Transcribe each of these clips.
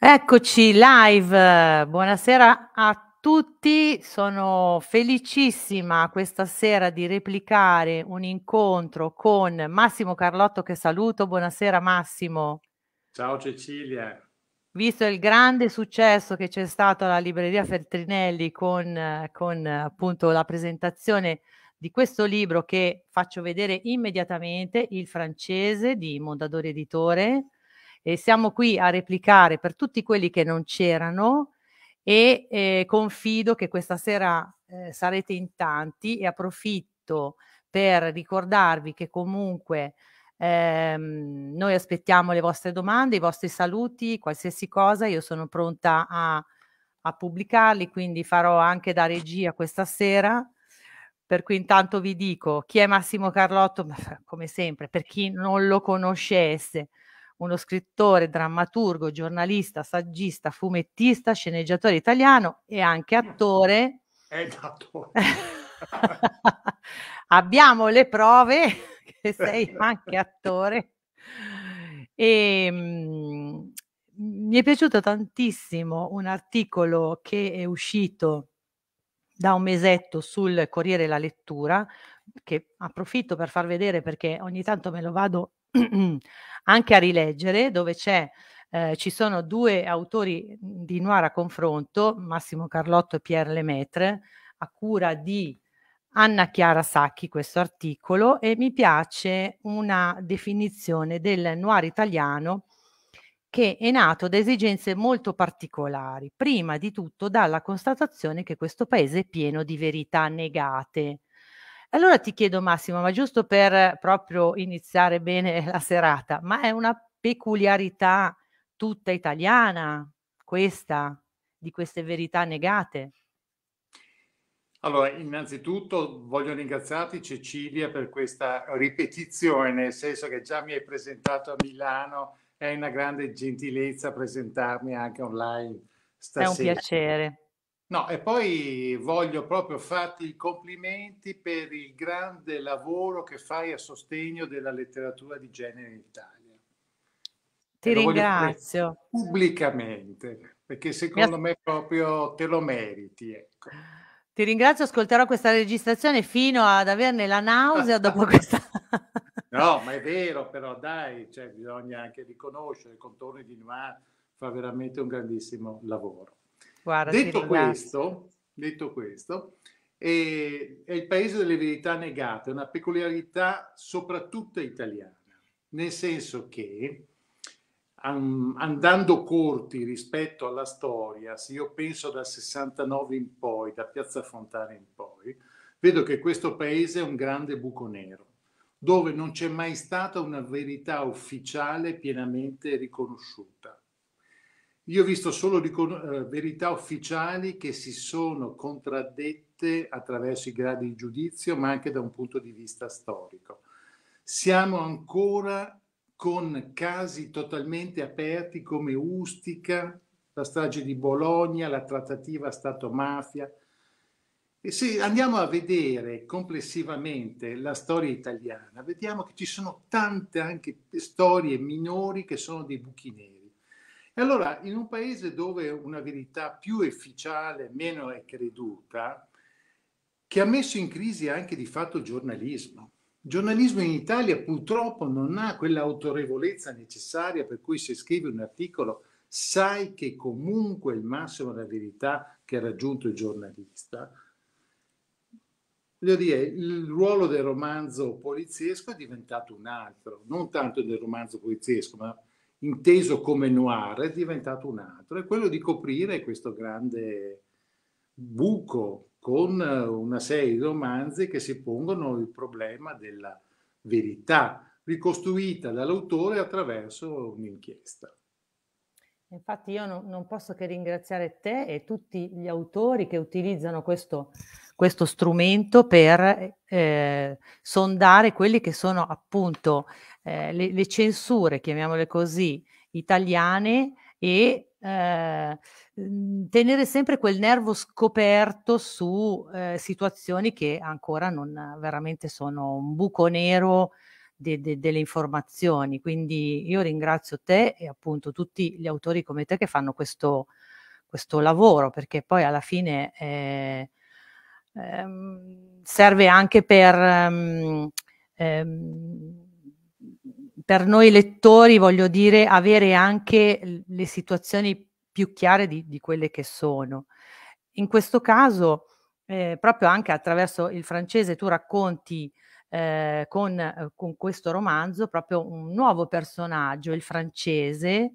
Eccoci live, buonasera a tutti, sono felicissima questa sera di replicare un incontro con Massimo Carlotto che saluto, buonasera Massimo. Ciao Cecilia. Visto il grande successo che c'è stato alla libreria Feltrinelli con, con appunto la presentazione di questo libro che faccio vedere immediatamente, Il francese di Mondadori Editore, e siamo qui a replicare per tutti quelli che non c'erano e eh, confido che questa sera eh, sarete in tanti e approfitto per ricordarvi che comunque ehm, noi aspettiamo le vostre domande, i vostri saluti, qualsiasi cosa, io sono pronta a, a pubblicarli, quindi farò anche da regia questa sera. Per cui intanto vi dico chi è Massimo Carlotto, come sempre, per chi non lo conoscesse, uno scrittore, drammaturgo, giornalista, saggista, fumettista, sceneggiatore italiano e anche eh. attore. È attore. Abbiamo le prove che sei anche attore. E, ehm, mh, mi è piaciuto tantissimo un articolo che è uscito da un mesetto sul Corriere la Lettura, che approfitto per far vedere perché ogni tanto me lo vado anche a rileggere, dove c'è eh, ci sono due autori mhmm, di noir a confronto, Massimo Carlotto e Pierre Lemaitre, a cura di Anna Chiara Sacchi questo articolo e mi piace una definizione del noir italiano che è nato da esigenze molto particolari, prima di tutto dalla constatazione che questo paese è pieno di verità negate, allora ti chiedo Massimo, ma giusto per proprio iniziare bene la serata, ma è una peculiarità tutta italiana questa, di queste verità negate? Allora, innanzitutto voglio ringraziarti Cecilia per questa ripetizione, nel senso che già mi hai presentato a Milano, è una grande gentilezza presentarmi anche online stasera. È un piacere. No, e poi voglio proprio farti i complimenti per il grande lavoro che fai a sostegno della letteratura di genere in Italia. Ti ringrazio. Pubblicamente, perché secondo me proprio te lo meriti. Ecco. Ti ringrazio, ascolterò questa registrazione fino ad averne la nausea dopo questa... no, ma è vero, però dai, cioè, bisogna anche riconoscere, contorni di Noir fa veramente un grandissimo lavoro. Guarda, detto, questo, detto questo, eh, è il paese delle verità negate, una peculiarità soprattutto italiana, nel senso che um, andando corti rispetto alla storia, se io penso dal 69 in poi, da Piazza Fontana in poi, vedo che questo paese è un grande buco nero dove non c'è mai stata una verità ufficiale pienamente riconosciuta. Io ho visto solo ricon- eh, verità ufficiali che si sono contraddette attraverso i gradi di giudizio, ma anche da un punto di vista storico. Siamo ancora con casi totalmente aperti come Ustica, la strage di Bologna, la trattativa Stato-mafia. E se andiamo a vedere complessivamente la storia italiana, vediamo che ci sono tante anche storie minori che sono dei buchi neri. E allora, in un paese dove una verità più efficiale meno è creduta, che ha messo in crisi anche di fatto il giornalismo. Il giornalismo in Italia purtroppo non ha quell'autorevolezza necessaria per cui se scrivi un articolo sai che comunque il massimo della verità che ha raggiunto il giornalista. Voglio dire, il ruolo del romanzo poliziesco è diventato un altro, non tanto del romanzo poliziesco, ma inteso come noir è diventato un altro, è quello di coprire questo grande buco con eh, una serie di romanzi che si pongono il problema della verità ricostruita dall'autore attraverso un'inchiesta. Infatti io no, non posso che ringraziare te e tutti gli autori che utilizzano questo, questo strumento per eh, eh sondare quelli che sono appunto eh, le, le, censure, chiamiamole così, italiane e eh, mm, tenere sempre quel nervo scoperto su eh, situazioni che ancora non veramente sono un buco nero de, de, delle informazioni. Quindi io ringrazio te e appunto tutti gli autori come te che fanno questo, questo lavoro, perché poi alla fine eh, ehm, serve anche per ehm, ehm, per noi lettori, voglio dire, avere anche le situazioni più chiare di, di quelle che sono. In questo caso, eh, proprio anche attraverso il francese, tu racconti eh, con, con, questo romanzo proprio un nuovo personaggio, il francese,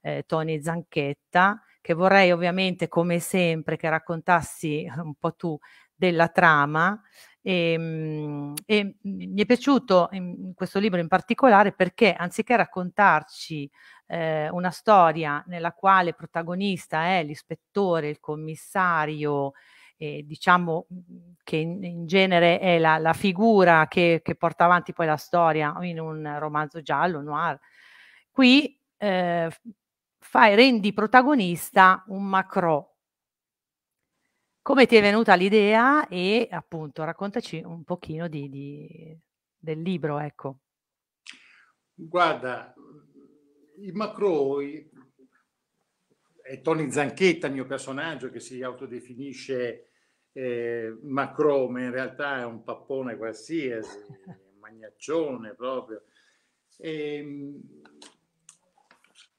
eh, Tony Zanchetta, che vorrei ovviamente, come sempre, che raccontassi un po' tu della trama Ehm, e, e, mi è piaciuto in questo libro in particolare perché anziché raccontarci eh, una storia nella quale protagonista è l'ispettore, il commissario, eh, diciamo mm, che in, in genere è la, la figura che, che, porta avanti poi la storia in un romanzo giallo, noir, qui eh, fai, rendi protagonista un macro, come ti è venuta l'idea e appunto raccontaci un pochino di, di, del libro, ecco. Guarda, i Macro e Tony Zanchetta, il mio personaggio che si autodefinisce eh, Macro, ma in realtà è un pappone qualsiasi, magnaccione proprio. E, ehm,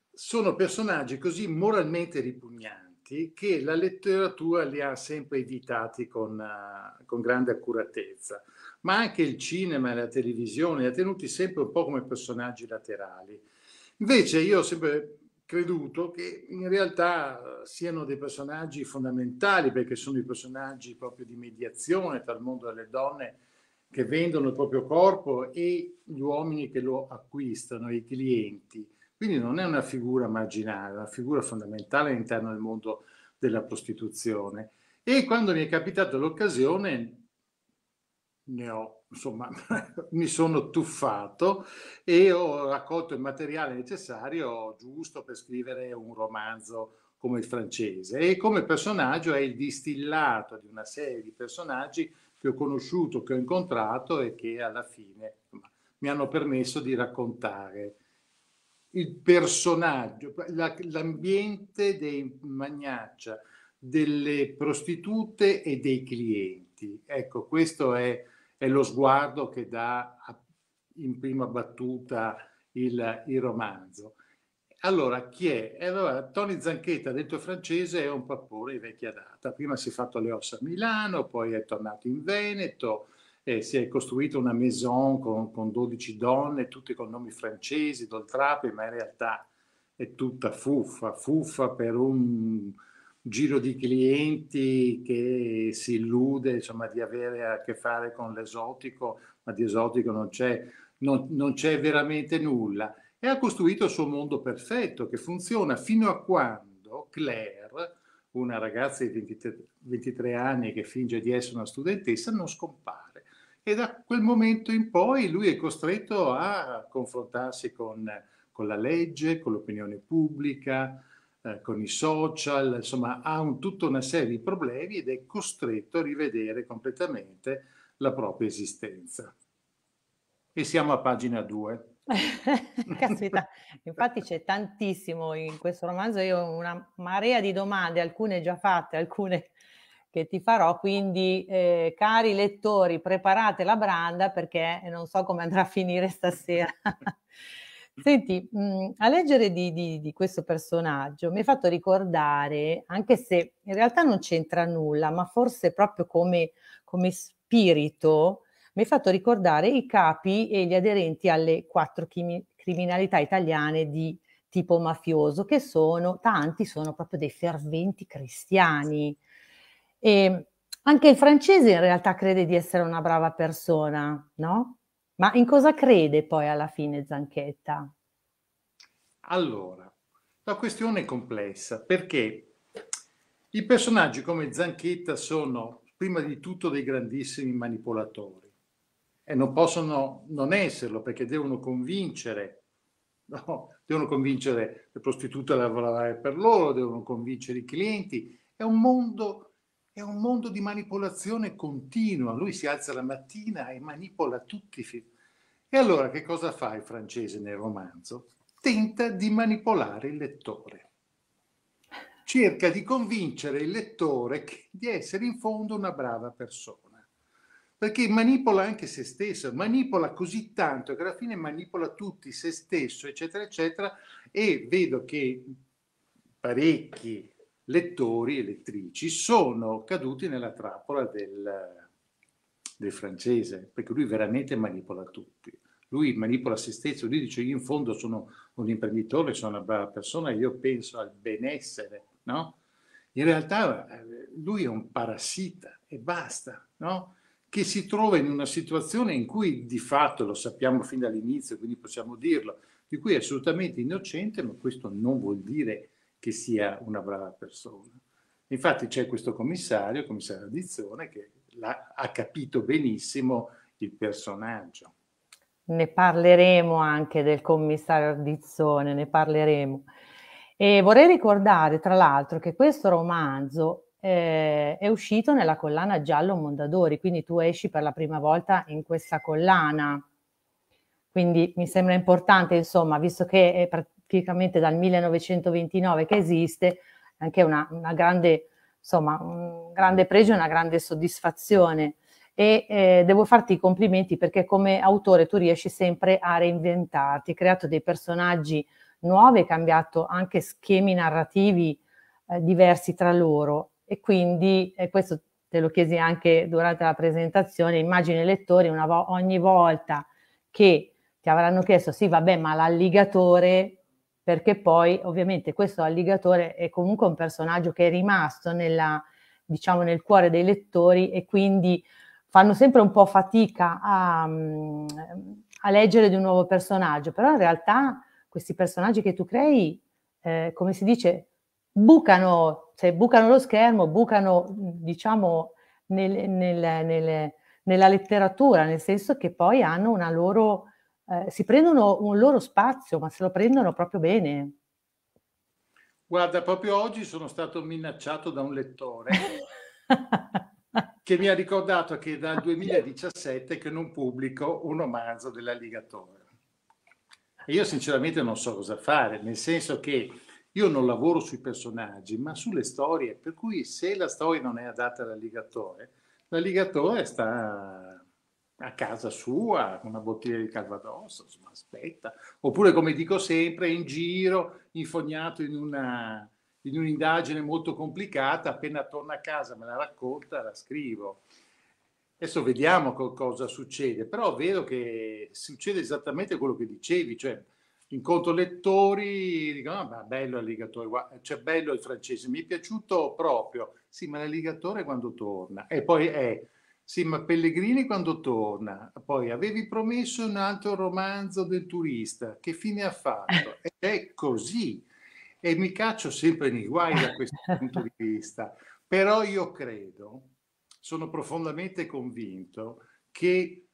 sono personaggi così moralmente ripugnanti argomenti che la letteratura li ha sempre evitati con, uh, con grande accuratezza, ma anche il cinema e la televisione li ha tenuti sempre un po' come personaggi laterali. Invece io ho sempre creduto che in realtà siano dei personaggi fondamentali perché sono i personaggi proprio di mediazione tra il mondo delle donne che vendono il proprio corpo e gli uomini che lo acquistano, i clienti. Quindi non è una figura marginale, è una figura fondamentale all'interno del mondo della prostituzione. E quando mi è capitata l'occasione, ne ho, insomma, mi sono tuffato e ho raccolto il materiale necessario giusto per scrivere un romanzo come il francese. E come personaggio è il distillato di una serie di personaggi che ho conosciuto, che ho incontrato e che alla fine insomma, mi hanno permesso di raccontare il personaggio, la, l'ambiente dei magnaccia, delle prostitute e dei clienti. Ecco, questo è, è lo sguardo che dà in prima battuta il, il romanzo. Allora, chi è? Allora, Tony Zanchetta, detto francese, è un pappone di vecchia data. Prima si è fatto le ossa a Milano, poi è tornato in Veneto, eh, si è costruita una maison con, con, 12 donne, tutte con nomi francesi, d'oltrape, ma in realtà è tutta fuffa, fuffa per un giro di clienti che si illude insomma, di avere a che fare con l'esotico, ma di esotico non c'è, non, non c'è veramente nulla. E ha costruito il suo mondo perfetto che funziona fino a quando Claire, una ragazza di 23, 23 anni che finge di essere una studentessa, non scompare e da quel momento in poi lui è costretto a confrontarsi con, con la legge, con l'opinione pubblica, eh, con i social, insomma ha un, tutta una serie di problemi ed è costretto a rivedere completamente la propria esistenza. E siamo a pagina 2. Caspita, infatti c'è tantissimo in questo romanzo, io ho una marea di domande, alcune già fatte, alcune che ti farò, quindi eh, cari lettori preparate la branda perché non so come andrà a finire stasera. Senti, mh, mm, a leggere di, di, di, questo personaggio mi ha fatto ricordare, anche se in realtà non c'entra nulla, ma forse proprio come, come spirito, mi ha fatto ricordare i capi e gli aderenti alle quattro chimi- criminalità italiane di tipo mafioso, che sono, tanti sono proprio dei ferventi cristiani, e anche il francese in realtà crede di essere una brava persona, no? Ma in cosa crede poi alla fine Zanchetta? Allora, la questione è complessa perché i personaggi come Zanchetta sono prima di tutto dei grandissimi manipolatori e non possono non esserlo perché devono convincere, no? devono convincere le prostitute a lavorare per loro, devono convincere i clienti. È un mondo è un mondo di manipolazione continua. Lui si alza la mattina e manipola tutti. E allora che cosa fa il francese nel romanzo? Tenta di manipolare il lettore. Cerca di convincere il lettore di essere in fondo una brava persona. Perché manipola anche se stesso, manipola così tanto che alla fine manipola tutti, se stesso, eccetera, eccetera. E vedo che parecchi lettori e lettrici sono caduti nella trappola del, del francese, perché lui veramente manipola tutti. Lui manipola se stesso, lui dice io in fondo sono un imprenditore, sono una brava persona, io penso al benessere, no? In realtà eh, lui è un parassita e basta, no? Che si trova in una situazione in cui di fatto, lo sappiamo fin dall'inizio, quindi possiamo dirlo, di cui è assolutamente innocente, ma questo non vuol dire che sia una brava persona. Infatti c'è questo commissario, il commissario addizione, che ha capito benissimo il personaggio. Ne parleremo anche del commissario addizione, ne parleremo. E vorrei ricordare, tra l'altro, che questo romanzo eh, è uscito nella collana giallo Mondadori, quindi tu esci per la prima volta in questa collana. Quindi mi sembra importante, insomma, visto che è praticamente praticamente dal 1929 che esiste, anche eh, una, una grande, insomma, un grande pregio e una grande soddisfazione. E eh, devo farti i complimenti perché come autore tu riesci sempre a reinventarti, hai creato dei personaggi nuovi, hai cambiato anche schemi narrativi eh, diversi tra loro e quindi eh, questo te lo chiesi anche durante la presentazione, immagini i lettori vo- ogni volta che ti avranno chiesto sì vabbè ma l'alligatore perché poi ovviamente questo alligatore è comunque un personaggio che è rimasto nella, diciamo, nel cuore dei lettori e quindi fanno sempre un po' fatica a, mm, a leggere di un nuovo personaggio, però in realtà questi personaggi che tu crei, eh, come si dice, bucano, cioè bucano lo schermo, bucano mm, diciamo nel, nel, nel, nella letteratura, nel senso che poi hanno una loro eh, si prendono un loro spazio, ma se lo prendono proprio bene. Guarda, proprio oggi sono stato minacciato da un lettore che mi ha ricordato che dal 2017 che non pubblico un romanzo dell'alligatore. E io sinceramente non so cosa fare, nel senso che io non lavoro sui personaggi, ma sulle storie, per cui se la storia non è adatta all'alligatore, l'alligatore sta a casa sua una bottiglia di Calvados, insomma, aspetta. Oppure, come dico sempre, in giro, infognato in, una, in un'indagine molto complicata, appena torna a casa me la racconta, la scrivo. Adesso vediamo cosa succede, però vedo che succede esattamente quello che dicevi, cioè incontro lettori, dicono, ah, ma bello l'alligatore, cioè bello il francese, mi è piaciuto proprio, sì, ma l'alligatore quando torna? E poi è... Eh, sì, ma Pellegrini quando torna? Poi avevi promesso un altro romanzo del turista, che fine ha fatto? Ed è così. E mi caccio sempre nei guai da questo punto di vista. Però io credo, sono profondamente convinto, che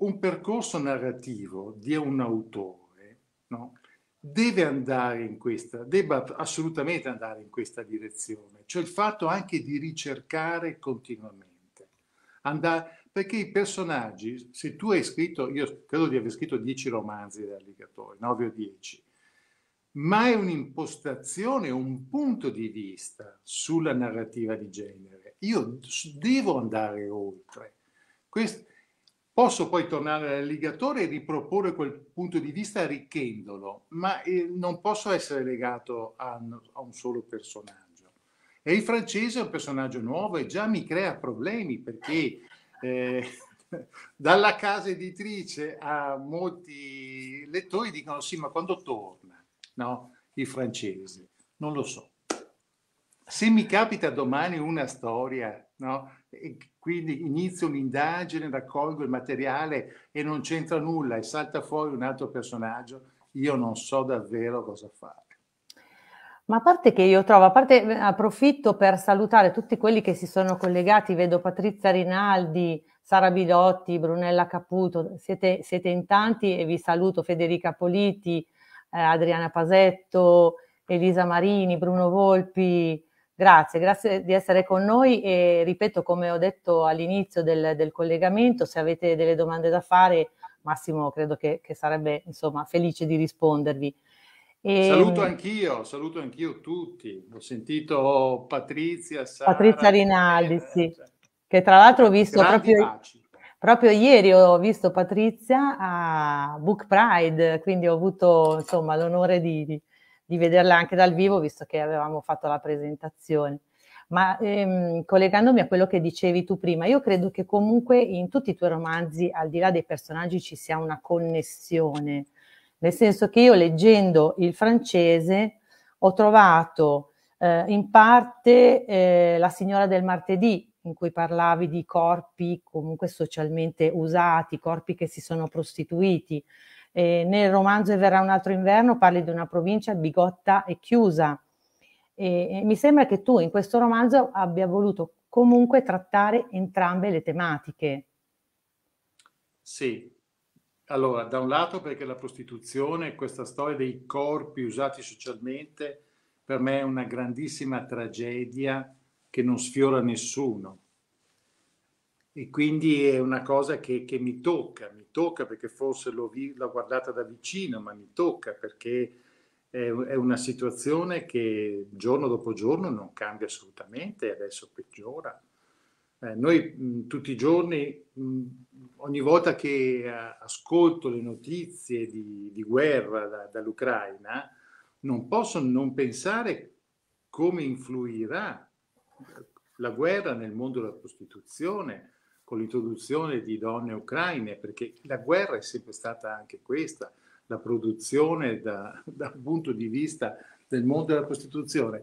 un percorso narrativo di un autore no, deve andare in questa, debba assolutamente andare in questa direzione, cioè il fatto anche di ricercare continuamente andare, perché i personaggi, se tu hai scritto, io credo di aver scritto dieci romanzi da Alligatori, nove o dieci, ma è un'impostazione, un punto di vista sulla narrativa di genere. Io devo andare oltre. Questo, Posso poi tornare all'alligatore e riproporre quel punto di vista arricchendolo, ma eh, non posso essere legato a, un solo personaggio. E il francese è un personaggio nuovo e già mi crea problemi perché eh, dalla casa editrice a molti lettori dicono sì, ma quando torna no, il francese? Non lo so. Se mi capita domani una storia, no, quindi inizio un'indagine, raccolgo il materiale e non c'entra nulla e salta fuori un altro personaggio, io non so davvero cosa fare. Ma a parte che io trovo, a parte approfitto per salutare tutti quelli che si sono collegati, vedo Patrizia Rinaldi, Sara Bidotti, Brunella Caputo, siete, siete in tanti e vi saluto Federica Politi, eh, Adriana Pasetto, Elisa Marini, Bruno Volpi, grazie, grazie di essere con noi e ripeto come ho detto all'inizio del, del collegamento, se avete delle domande da fare Massimo credo che, che sarebbe insomma, felice di rispondervi. E... Saluto ehm, anch'io, saluto anch'io tutti. Ho sentito Patrizia, Sara, Patrizia eh, Rinaldi, eh, sì. Cioè, che tra l'altro ho visto proprio, proprio ieri, ho visto Patrizia a Book Pride, quindi ho avuto insomma l'onore di, di, di vederla anche dal vivo, visto che avevamo fatto la presentazione. Ma ehm, collegandomi a quello che dicevi tu prima, io credo che comunque in tutti i tuoi romanzi, al di là dei personaggi, ci sia una connessione nel senso che io leggendo il francese ho trovato eh, in parte eh, La signora del martedì, in cui parlavi di corpi comunque socialmente usati, corpi che si sono prostituiti. Eh, nel romanzo E verrà un altro inverno parli di una provincia bigotta e chiusa. E, e mi sembra che tu in questo romanzo abbia voluto comunque trattare entrambe le tematiche. Sì, allora, da un lato perché la prostituzione, questa storia dei corpi usati socialmente, per me è una grandissima tragedia che non sfiora nessuno. E quindi è una cosa che, che mi tocca, mi tocca perché forse l'ho, vi, l'ho, guardata da vicino, ma mi tocca perché è, è una situazione che giorno dopo giorno non cambia assolutamente, adesso peggiora. Eh, noi mh, tutti i giorni mh, ogni volta che eh, ascolto le notizie di, di guerra da, dall'Ucraina, non posso non pensare come influirà la guerra nel mondo della prostituzione con l'introduzione di donne ucraine, perché la guerra è sempre stata anche questa, la produzione da, da punto di vista del mondo della prostituzione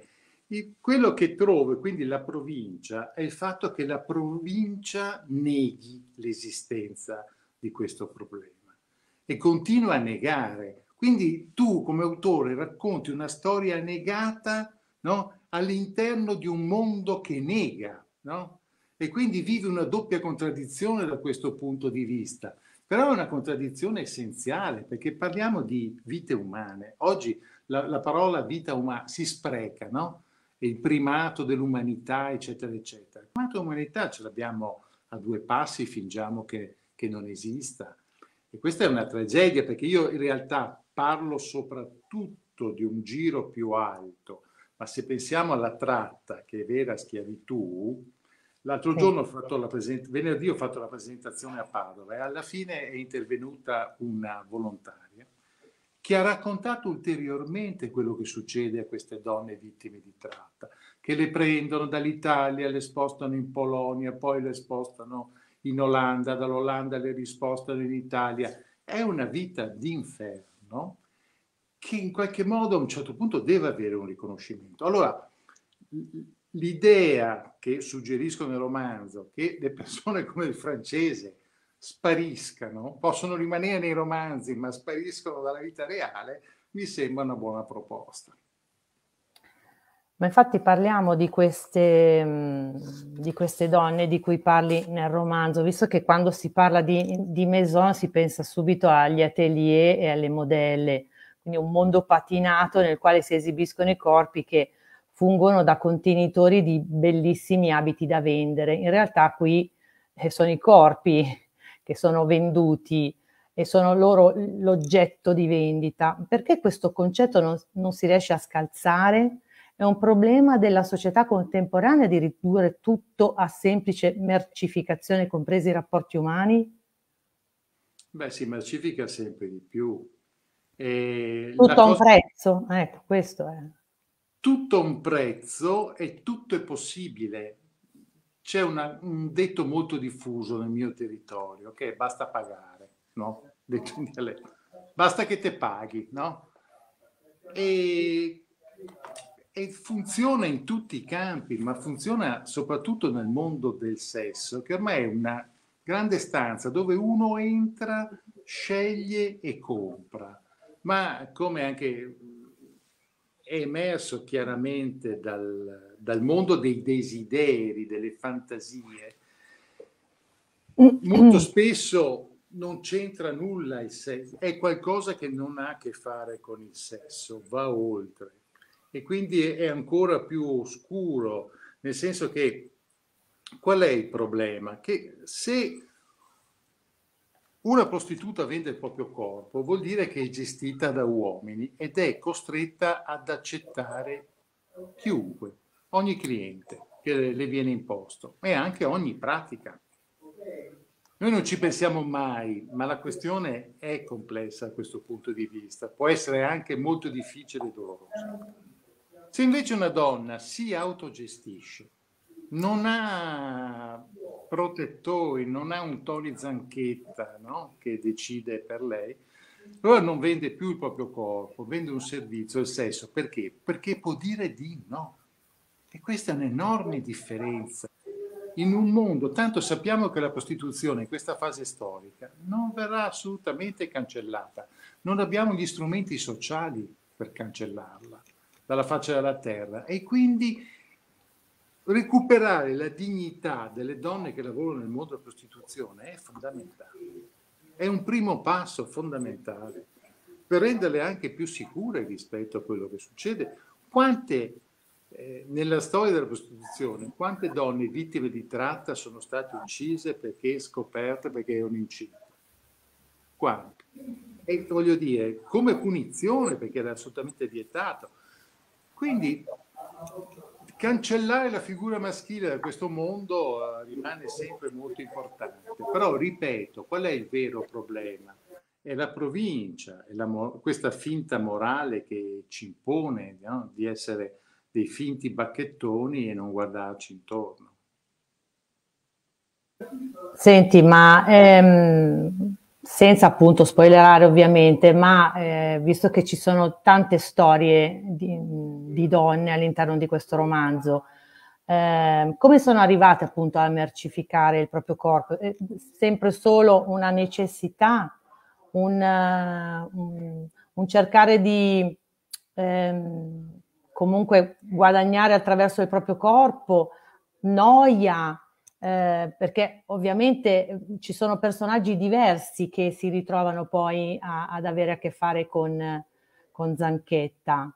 quello che trovo, quindi la provincia, è il fatto che la provincia neghi l'esistenza di questo problema e continua a negare. Quindi tu come autore racconti una storia negata no? all'interno di un mondo che nega no? e quindi vive una doppia contraddizione da questo punto di vista. Però è una contraddizione essenziale perché parliamo di vite umane. Oggi la, la parola vita umana si spreca, no? il primato dell'umanità, eccetera, eccetera. Il primato dell'umanità ce l'abbiamo a due passi, fingiamo che, che non esista. E questa è una tragedia perché io in realtà parlo soprattutto di un giro più alto, ma se pensiamo alla tratta che è vera schiavitù, l'altro giorno ho fatto la present- venerdì ho fatto la presentazione a Padova e alla fine è intervenuta una volontaria che ha raccontato ulteriormente quello che succede a queste donne vittime di tratta, che le prendono dall'Italia, le spostano in Polonia, poi le spostano in Olanda, dall'Olanda le rispostano in Italia. È una vita d'inferno che in qualche modo a un certo punto deve avere un riconoscimento. Allora, l'idea che suggerisco nel romanzo, che le persone come il francese, spariscano, possono rimanere nei romanzi ma spariscono dalla vita reale, mi sembra una buona proposta. Ma infatti parliamo di queste, mm, di queste, donne di cui parli nel romanzo, visto che quando si parla di, di Maison si pensa subito agli atelier e alle modelle, quindi un mondo patinato nel quale si esibiscono i corpi che fungono da contenitori di bellissimi abiti da vendere. In realtà qui eh, sono i corpi che sono venduti e sono loro l'oggetto di vendita. Perché questo concetto non, non si riesce a scalzare? È un problema della società contemporanea di ridurre tutto a semplice mercificazione, compresi i rapporti umani? Beh, si mercifica sempre di più. E tutto a un cosa... prezzo, ecco, questo è. Tutto a un prezzo e tutto è possibile c'è una, un detto molto diffuso nel mio territorio che okay? basta pagare, no? Detto in dialetto. Basta che te paghi, no? E, e funziona in tutti i campi, ma funziona soprattutto nel mondo del sesso, che ormai è una grande stanza dove uno entra, sceglie e compra. Ma come anche è emerso chiaramente dal, dal mondo dei desideri, delle fantasie, mm, molto mm. spesso non c'entra nulla il sesso, è qualcosa che non ha a che fare con il sesso, va oltre e quindi è ancora più oscuro, nel senso che qual è il problema? Che se una prostituta vende il proprio corpo vuol dire che è gestita da uomini ed è costretta ad accettare chiunque ogni cliente che le viene imposto e anche ogni pratica. Noi non ci pensiamo mai, ma la questione è complessa a questo punto di vista, può essere anche molto difficile e dolorosa. Se invece una donna si autogestisce, non ha protettori, non ha un Tony Zanchetta no? che decide per lei, allora non vende più il proprio corpo, vende un servizio, il sesso. Perché? Perché può dire di no. E questa è un'enorme differenza. In un mondo, tanto sappiamo che la prostituzione in questa fase storica non verrà assolutamente cancellata. Non abbiamo gli strumenti sociali per cancellarla dalla faccia della terra. E quindi recuperare la dignità delle donne che lavorano nel mondo della prostituzione è fondamentale. È un primo passo fondamentale per renderle anche più sicure rispetto a quello che succede. Quante eh, nella storia della prostituzione, quante donne vittime di tratta sono state uccise perché scoperte, perché erano incinte? Quante? E voglio dire, come punizione, perché era assolutamente vietato. Quindi cancellare la figura maschile da questo mondo eh, rimane sempre molto importante. Però, ripeto, qual è il vero problema? è la provincia, è la, questa finta morale che ci impone no? di essere dei finti bacchettoni e non guardarci intorno. Senti, ma ehm, senza appunto spoilerare ovviamente, ma eh, visto che ci sono tante storie di, di donne all'interno di questo romanzo, eh, come sono arrivate appunto a mercificare il proprio corpo? È eh, sempre solo una necessità, un, eh, un, un cercare di ehm, comunque guadagnare attraverso il proprio corpo, noia, eh, perché ovviamente eh, ci sono personaggi diversi che si ritrovano poi a, ad avere a che fare con, con Zanchetta.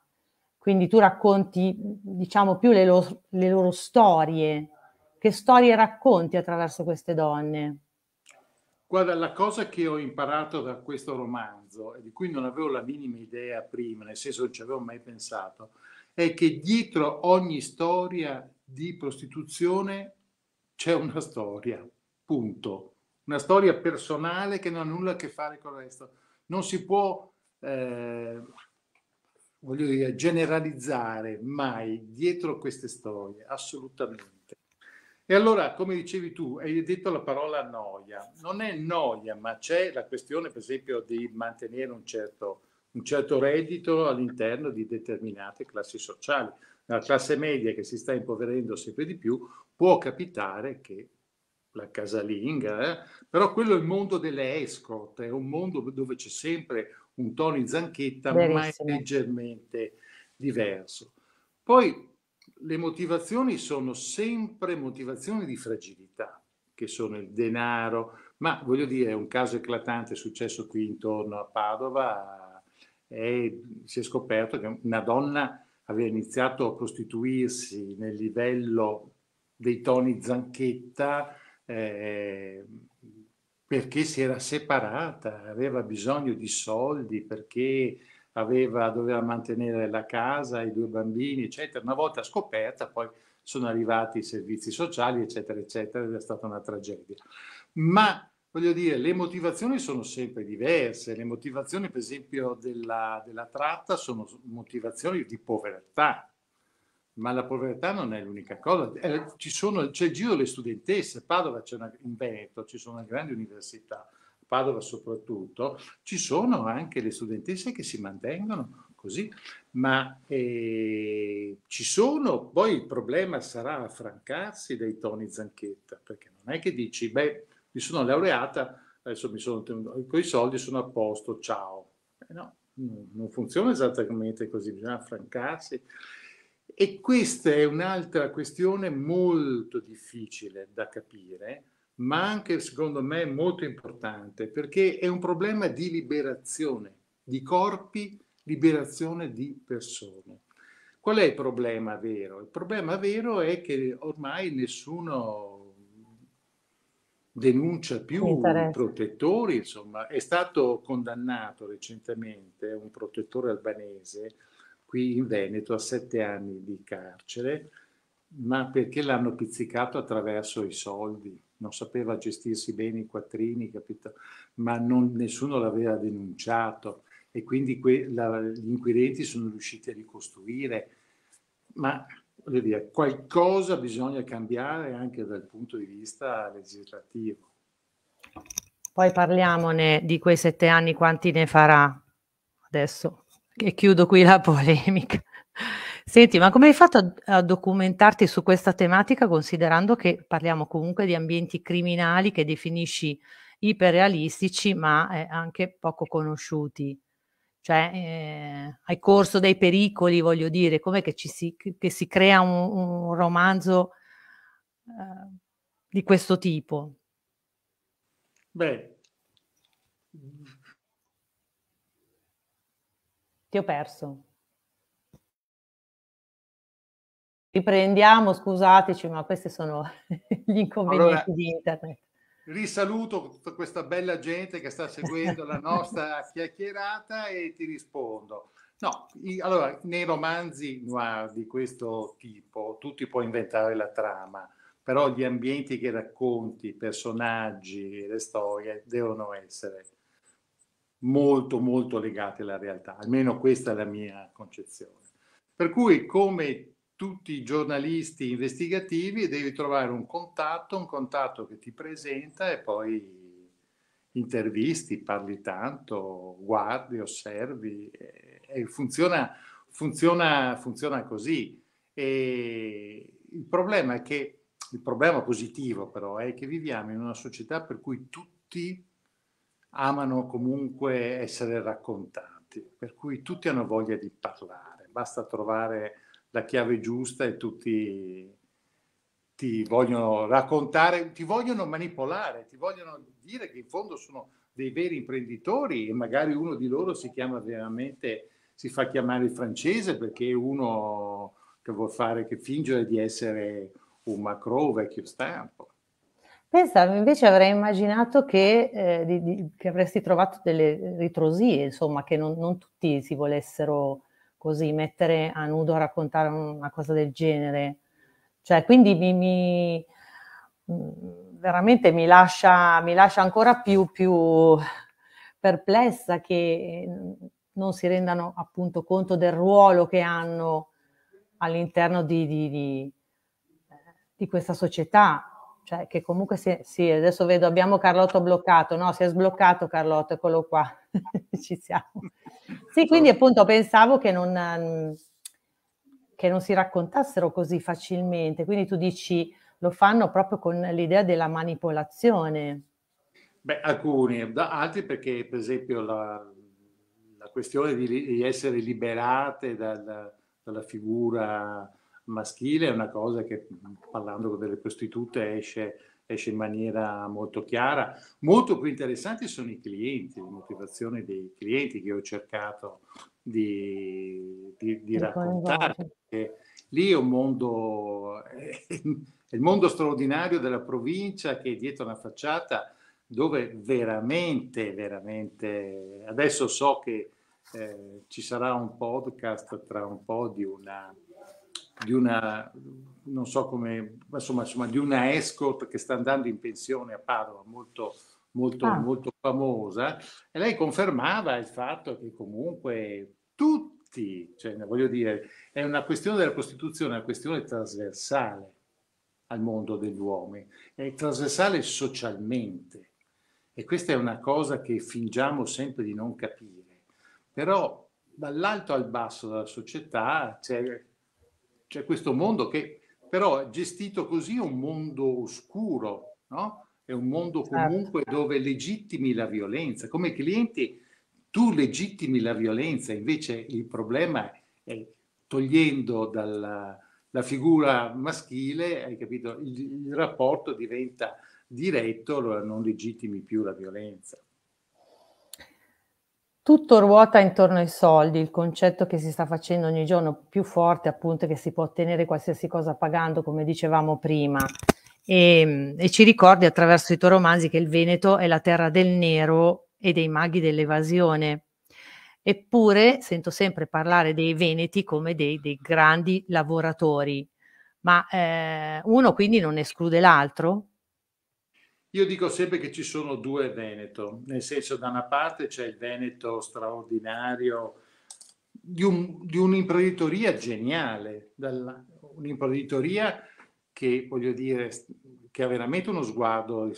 Quindi tu racconti, diciamo, più le loro, le loro storie. Che storie racconti attraverso queste donne? Guarda, la cosa che ho imparato da questo romanzo, e di cui non avevo la minima idea prima, nel senso non ci avevo mai pensato, è che dietro ogni storia di prostituzione c'è una storia, punto. Una storia personale che non ha nulla a che fare con il resto. Non si può, eh, voglio dire, generalizzare mai dietro queste storie, assolutamente. E allora, come dicevi tu, hai detto la parola noia. Non è noia, ma c'è la questione, per esempio, di mantenere un certo un certo reddito all'interno di determinate classi sociali. La classe media che si sta impoverendo sempre di più può capitare che la casalinga, eh? però quello è il mondo delle escort, è un mondo dove c'è sempre un Tony zanchetta, ma è leggermente diverso. Poi le motivazioni sono sempre motivazioni di fragilità, che sono il denaro, ma voglio dire, è un caso eclatante è successo qui intorno a Padova, e si è scoperto che una donna aveva iniziato a costituirsi nel livello dei toni zanchetta eh, perché si era separata, aveva bisogno di soldi, perché aveva, doveva mantenere la casa, i due bambini, eccetera. Una volta scoperta, poi sono arrivati i servizi sociali, eccetera, eccetera, ed è stata una tragedia. Ma voglio dire, le motivazioni sono sempre diverse. Le motivazioni, per esempio, della, della tratta sono motivazioni di povertà, ma la povertà non è l'unica cosa. Eh, ci Sono, c'è il giro delle studentesse, Padova c'è una, in Veneto, ci sono una grande università, Padova soprattutto, ci sono anche le studentesse che si mantengono così, ma eh, ci sono, poi il problema sarà affrancarsi dai toni zanchetta, perché non è che dici, beh, mi sono laureata, adesso mi sono tenuto con i soldi sono a posto, ciao. Eh no, non funziona esattamente così, bisogna affrancarsi. E questa è un'altra questione molto difficile da capire, ma anche secondo me molto importante, perché è un problema di liberazione di corpi, liberazione di persone. Qual è il problema vero? Il problema vero è che ormai nessuno denuncia più i protettori, insomma, è stato condannato recentemente un protettore albanese qui in Veneto a sette anni di carcere, ma perché l'hanno pizzicato attraverso i soldi, non sapeva gestirsi bene i quattrini, capito? ma non, nessuno l'aveva denunciato e quindi que- la, gli inquirenti sono riusciti a ricostruire. Ma voglio dire, qualcosa bisogna cambiare anche dal punto di vista legislativo. Poi parliamone di quei sette anni, quanti ne farà adesso? E chiudo qui la polemica. Senti, ma come hai fatto a, a, documentarti su questa tematica considerando che parliamo comunque di ambienti criminali che definisci iperrealistici ma eh, anche poco conosciuti? cioè eh, hai corso dei pericoli, voglio dire, com'è che, si, che si, crea un, un romanzo eh, di questo tipo? Beh. Ti ho perso. Riprendiamo, scusateci, ma questi sono gli inconvenienti allora, di internet risaluto tutta questa bella gente che sta seguendo la nostra chiacchierata e ti rispondo. No, i, allora, nei romanzi noir di questo tipo tu ti puoi inventare la trama, però gli ambienti che racconti, i personaggi, le storie devono essere molto molto legati alla realtà, almeno questa è la mia concezione. Per cui come tutti i giornalisti investigativi e devi trovare un contatto, un contatto che ti presenta e poi intervisti, parli tanto, guardi, osservi eh, e funziona, funziona, funziona così. E il problema è che, il problema positivo però è che viviamo in una società per cui tutti amano comunque essere raccontati, per cui tutti hanno voglia di parlare, basta trovare la chiave giusta e tutti ti vogliono raccontare, ti vogliono manipolare, ti vogliono dire che in fondo sono dei veri imprenditori e magari uno di loro si chiama veramente, si fa chiamare il francese perché è uno che vuol fare, che fingere di essere un macro vecchio stampo. Pensavo invece avrei immaginato che, eh, di, di, che avresti trovato delle ritrosie, insomma, che non, non tutti si volessero così, mettere a nudo a raccontare una cosa del genere. Cioè, quindi mi, mi mm, veramente mi lascia, mi lascia ancora più, più perplessa che mm, non si rendano appunto conto del ruolo che hanno all'interno di, di, di, di questa società. Cioè, che comunque si, sì, adesso vedo, abbiamo Carlotto bloccato, no, si è sbloccato Carlotto, eccolo qua. ci siamo. Sì, quindi appunto pensavo che non, mm, che non si raccontassero così facilmente, quindi tu dici lo fanno proprio con l'idea della manipolazione. Beh, alcuni, altri perché per esempio la, la questione di, di, essere liberate da, dalla figura maschile è una cosa che parlando con delle prostitute esce esce in maniera molto chiara. Molto più interessanti sono i clienti, le motivazioni dei clienti che ho cercato di, di, di raccontare. Lì è un mondo, è il mondo straordinario della provincia che è dietro una facciata dove veramente, veramente, adesso so che eh, ci sarà un podcast tra un po' di una di una, non so come, insomma, insomma, di una escort che sta andando in pensione a Padova, molto, molto, ah. molto famosa, e lei confermava il fatto che comunque tutti, cioè, voglio dire, è una questione della Costituzione, una questione trasversale al mondo degli uomini, è trasversale socialmente. E questa è una cosa che fingiamo sempre di non capire. Però dall'alto al basso della società c'è c'è questo mondo che però è gestito così è un mondo oscuro, no? È un mondo certo. comunque certo. dove legittimi la violenza. Come clienti tu legittimi la violenza, invece il problema è togliendo dalla figura maschile, hai capito, il, il rapporto diventa diretto, allora non legittimi più la violenza tutto ruota intorno ai soldi, il concetto che si sta facendo ogni giorno più forte appunto è che si può ottenere qualsiasi cosa pagando, come dicevamo prima. E, mm, e ci ricordi attraverso i tuoi romanzi che il Veneto è la terra del nero e dei maghi dell'evasione. Eppure sento sempre parlare dei Veneti come dei, dei grandi lavoratori, ma eh, uno quindi non esclude l'altro? Io dico sempre che ci sono due Veneto, nel senso da una parte c'è il Veneto straordinario di, un, di un'imprenditoria geniale, dalla, un'imprenditoria che voglio dire che ha veramente uno sguardo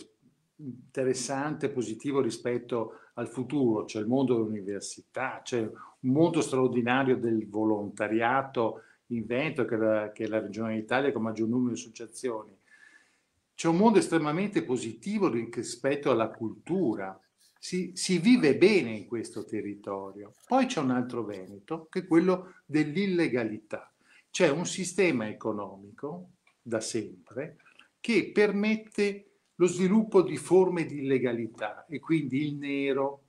interessante, positivo rispetto al futuro, c'è il mondo dell'università, c'è un mondo straordinario del volontariato in Veneto, che, la, che è la regione d'Italia con maggior numero di associazioni c'è un mondo estremamente positivo rispetto alla cultura, si, si, vive bene in questo territorio. Poi c'è un altro Veneto, che è quello dell'illegalità. C'è un sistema economico, da sempre, che permette lo sviluppo di forme di illegalità e quindi il nero,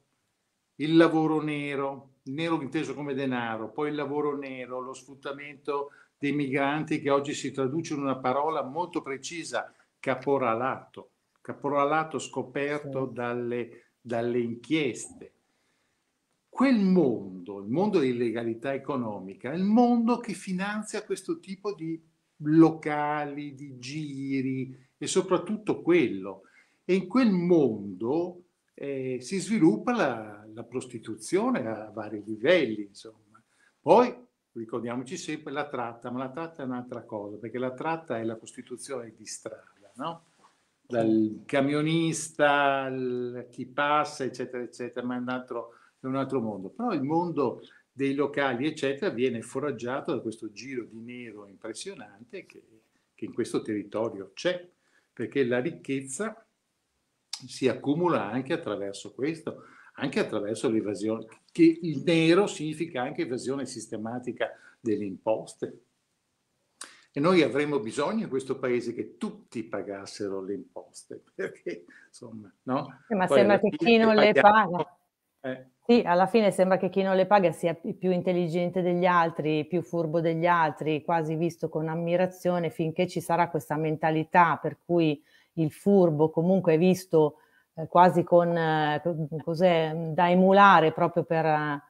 il lavoro nero, il nero inteso come denaro, poi il lavoro nero, lo sfruttamento dei migranti che oggi si traduce in una parola molto precisa, caporalato, caporalato scoperto sì. dalle, dalle inchieste. Quel mondo, il mondo di legalità economica, è il mondo che finanzia questo tipo di locali, di giri e soprattutto quello. E in quel mondo eh, si sviluppa la, la, prostituzione a vari livelli, insomma. Poi ricordiamoci sempre la tratta, ma la tratta è un'altra cosa, perché la tratta è la prostituzione di strada no? dal camionista al chi passa, eccetera, eccetera, ma è un altro, è un altro mondo. Però il mondo dei locali, eccetera, viene foraggiato da questo giro di nero impressionante che, che in questo territorio c'è, perché la ricchezza si accumula anche attraverso questo, anche attraverso l'evasione, che il nero significa anche evasione sistematica delle imposte, e noi avremmo bisogno in questo paese che tutti pagassero le imposte, perché insomma, no? Eh, ma Poi sembra che chi non le paga. Eh. Sì, alla fine sembra che chi non le paga sia più intelligente degli altri, più furbo degli altri, quasi visto con ammirazione, finché ci sarà questa mentalità per cui il furbo comunque è visto eh, quasi con, eh, da emulare proprio per, eh,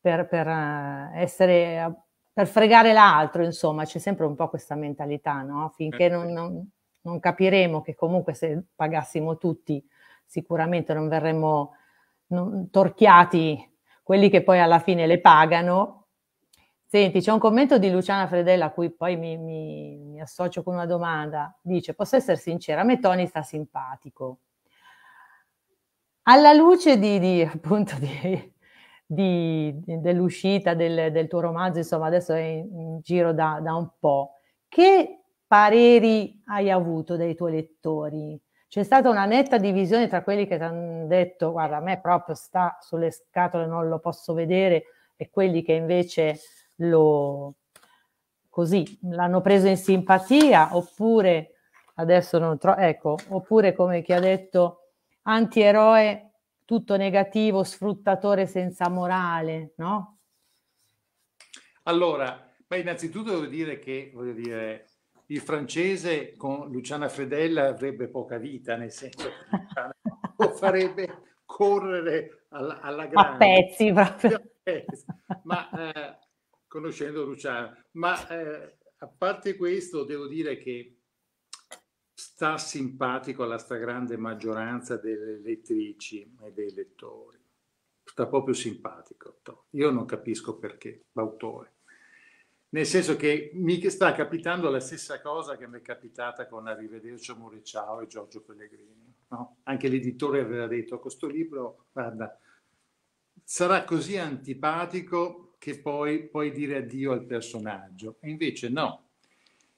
per, per eh, essere per fregare l'altro, insomma, c'è sempre un po' questa mentalità, no? Finché eh, non, non, non capiremo che comunque se pagassimo tutti sicuramente non verremmo non, torchiati quelli che poi alla fine le pagano. Senti, c'è un commento di Luciana Fredella a cui poi mi, mi, mi associo con una domanda. Dice, posso essere sincera, a me Tony sta simpatico. Alla luce di, di appunto, di, di, dell'uscita del, del, tuo romanzo, insomma adesso è in, in giro da, da, un po', che pareri hai avuto dai tuoi lettori? C'è stata una netta divisione tra quelli che ti hanno detto guarda a me proprio sta sulle scatole, non lo posso vedere, e quelli che invece lo, così l'hanno preso in simpatia, oppure adesso non trovo, ecco, oppure come chi ha detto antieroe tutto negativo, sfruttatore senza morale, no? Allora, beh, innanzitutto devo dire che, voglio dire, il francese con Luciana Fredella avrebbe poca vita, nel senso che lo farebbe correre alla, alla grande. A pezzi proprio. Ma eh, conoscendo Luciana, ma eh, a parte questo devo dire che sta simpatico alla stragrande maggioranza delle lettrici e dei lettori. Sta proprio simpatico. Io non capisco perché l'autore. Nel senso che mi sta capitando la stessa cosa che mi è capitata con Arrivederci Amore Ciao e Giorgio Pellegrini. No? Anche l'editore aveva detto, questo libro, guarda, sarà così antipatico che poi puoi dire addio al personaggio. E invece no,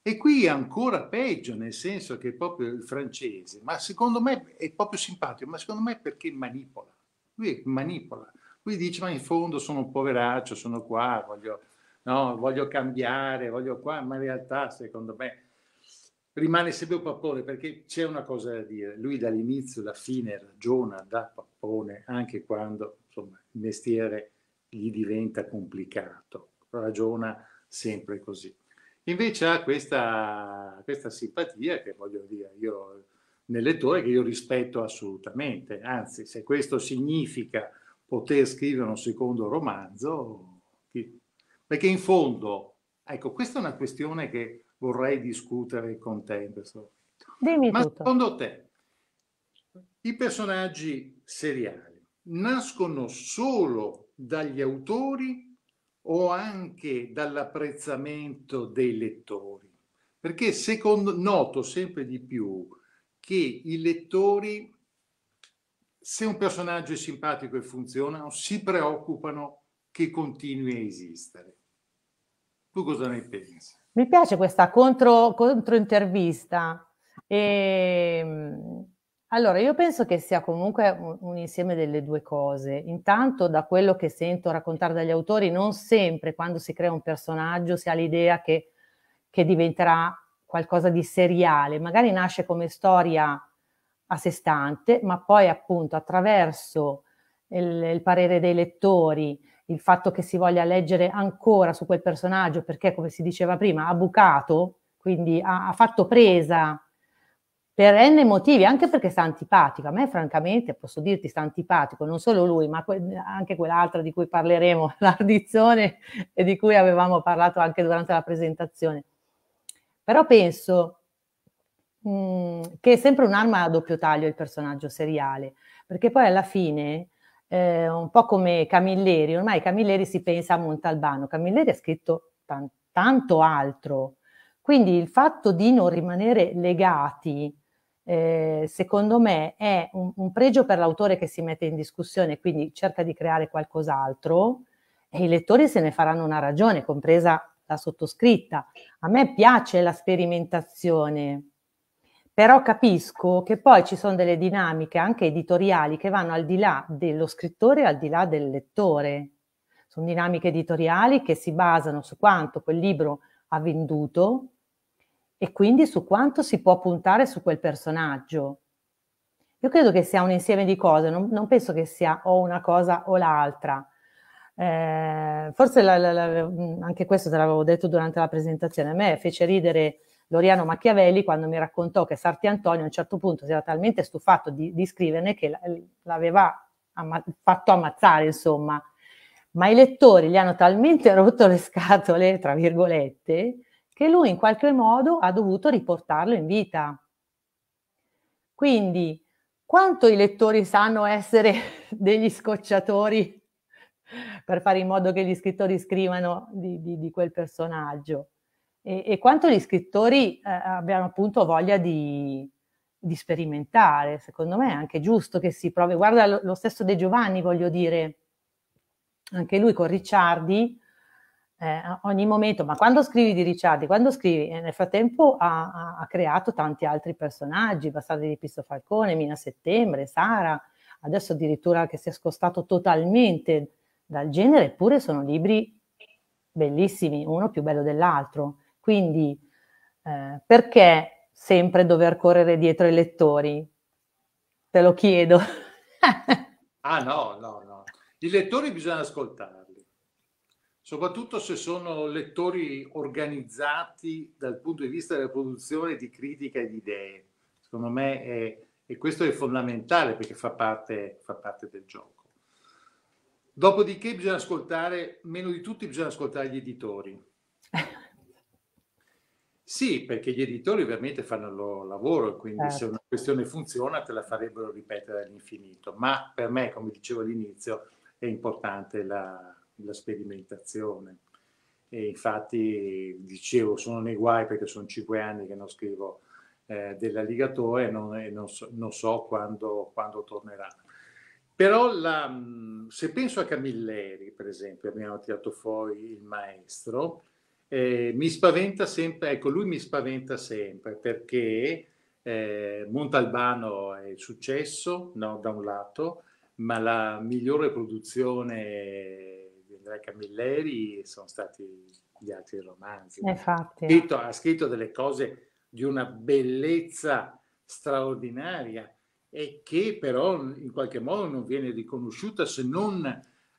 e qui è ancora peggio, nel senso che proprio il francese, ma secondo me è proprio simpatico, ma secondo me perché manipola. Lui manipola. Lui dice, ma in fondo sono un poveraccio, sono qua, voglio, no, voglio cambiare, voglio qua, ma in realtà secondo me rimane sempre un pappone, perché c'è una cosa da dire. Lui dall'inizio alla fine ragiona da pappone, anche quando insomma, il mestiere gli diventa complicato. Ragiona sempre così. Invece ha questa, questa simpatia che voglio dire io nel lettore che io rispetto assolutamente, anzi se questo significa poter scrivere un secondo romanzo, perché in fondo, ecco, questa è una questione che vorrei discutere con te in Dimmi Ma tutto. secondo te i personaggi seriali nascono solo dagli autori o anche dall'apprezzamento dei lettori. Perché secondo, noto sempre di più che i lettori, se un personaggio è simpatico e funziona, si preoccupano che continui a esistere. Tu cosa ne pensi? Mi piace questa contro, controintervista. E, ehm, allora, io penso che sia comunque un, un, insieme delle due cose. Intanto, da quello che sento raccontare dagli autori, non sempre quando si crea un personaggio si ha l'idea che, che diventerà qualcosa di seriale, magari nasce come storia a sé stante, ma poi appunto attraverso il, il parere dei lettori, il fatto che si voglia leggere ancora su quel personaggio perché, come si diceva prima, ha bucato, quindi ha, ha fatto presa per n motivi, anche perché sta antipatico. A me, francamente, posso dirti, sta antipatico non solo lui, ma que- anche quell'altra di cui parleremo, l'ardizione, e di cui avevamo parlato anche durante la presentazione. Però penso mh, mm, che è sempre un'arma a doppio taglio il personaggio seriale, perché poi alla fine. Eh, un po' come Camilleri, ormai Camilleri si pensa a Montalbano, Camilleri ha scritto tan- tanto altro, quindi il fatto di non rimanere legati eh, secondo me è un, un, pregio per l'autore che si mette in discussione, quindi cerca di creare qualcos'altro e i lettori se ne faranno una ragione, compresa la sottoscritta. A me piace la sperimentazione, però capisco che poi ci sono delle dinamiche anche editoriali che vanno al di là dello scrittore e al di là del lettore. Sono dinamiche editoriali che si basano su quanto quel libro ha venduto, e quindi su quanto si può puntare su quel personaggio. Io credo che sia un insieme di cose, non, non penso che sia o una cosa o l'altra. Eh, forse la, la, la, mm, anche questo te l'avevo detto durante la presentazione, a me fece ridere Loriano Machiavelli quando mi raccontò che Sarti Antonio a un certo punto si era talmente stufato di, di scriverne che l'aveva amma fatto ammazzare, insomma. Ma i lettori gli hanno talmente rotto le scatole, tra virgolette, che lui in qualche modo ha dovuto riportarlo in vita. Quindi, quanto i lettori sanno essere degli scocciatori per fare in modo che gli scrittori scrivano di, di, di quel personaggio e, e, quanto gli scrittori eh, abbiano appunto voglia di, di, sperimentare. Secondo me è anche giusto che si provi. Guarda lo, lo stesso De Giovanni, voglio dire, anche lui con Ricciardi eh, ogni momento, ma quando scrivi di Ricciardi, quando scrivi, eh, nel frattempo ha, ha, ha, creato tanti altri personaggi, Bastardi di Pisto Falcone, Mina Settembre, Sara, adesso addirittura che si è scostato totalmente dal genere, eppure sono libri bellissimi, uno più bello dell'altro. Quindi eh, perché sempre dover correre dietro i lettori? Te lo chiedo. ah no, no, no. I lettori bisogna ascoltare soprattutto se sono lettori organizzati dal punto di vista della produzione di critica e di idee. Secondo me è, e questo è fondamentale perché fa parte, fa parte del gioco. Dopodiché bisogna ascoltare, meno di tutti bisogna ascoltare gli editori. Sì, perché gli editori ovviamente fanno il loro lavoro, e quindi certo. se una questione funziona te la farebbero ripetere all'infinito, ma per me, come dicevo all'inizio, è importante la, la sperimentazione. E infatti dicevo, sono nei guai perché sono cinque anni che non scrivo eh, dell'alligatore e non, non so, non so quando, quando, tornerà. Però la, se penso a Camilleri, per esempio, abbiamo tirato fuori il maestro, eh, mi spaventa sempre, ecco, lui mi spaventa sempre perché eh, Montalbano è successo no, da un lato, ma la migliore produzione Andrea Camilleri sono stati gli altri romanzi. Infatti. Ha scritto, ha scritto delle cose di una bellezza straordinaria e che però in qualche modo non viene riconosciuta se non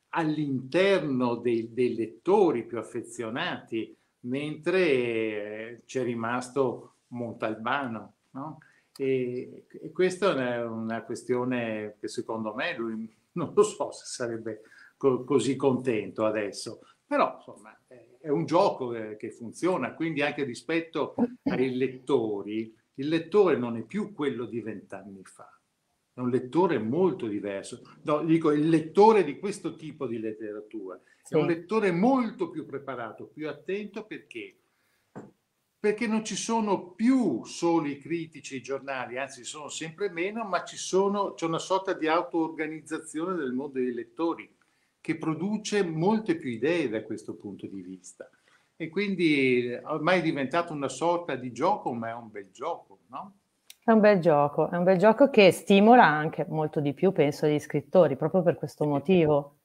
all'interno dei, dei lettori più affezionati, mentre eh, c'è rimasto Montalbano. No? E, e, questa è una questione che secondo me lui non lo so se sarebbe co- così contento adesso. Però insomma è un gioco che funziona, quindi anche rispetto ai lettori, il lettore non è più quello di vent'anni fa, è un lettore molto diverso. No, dico il lettore di questo tipo di letteratura sì. è un lettore molto più preparato, più attento perché perché non ci sono più solo i critici, e i giornali, anzi sono sempre meno, ma sono, c'è una sorta di auto-organizzazione del mondo dei lettori che produce molte più idee da questo punto di vista. E quindi eh, ormai è diventato una sorta di gioco, ma è un bel gioco, no? È un bel gioco, è un bel gioco che stimola anche molto di più, penso, gli scrittori, proprio per questo motivo.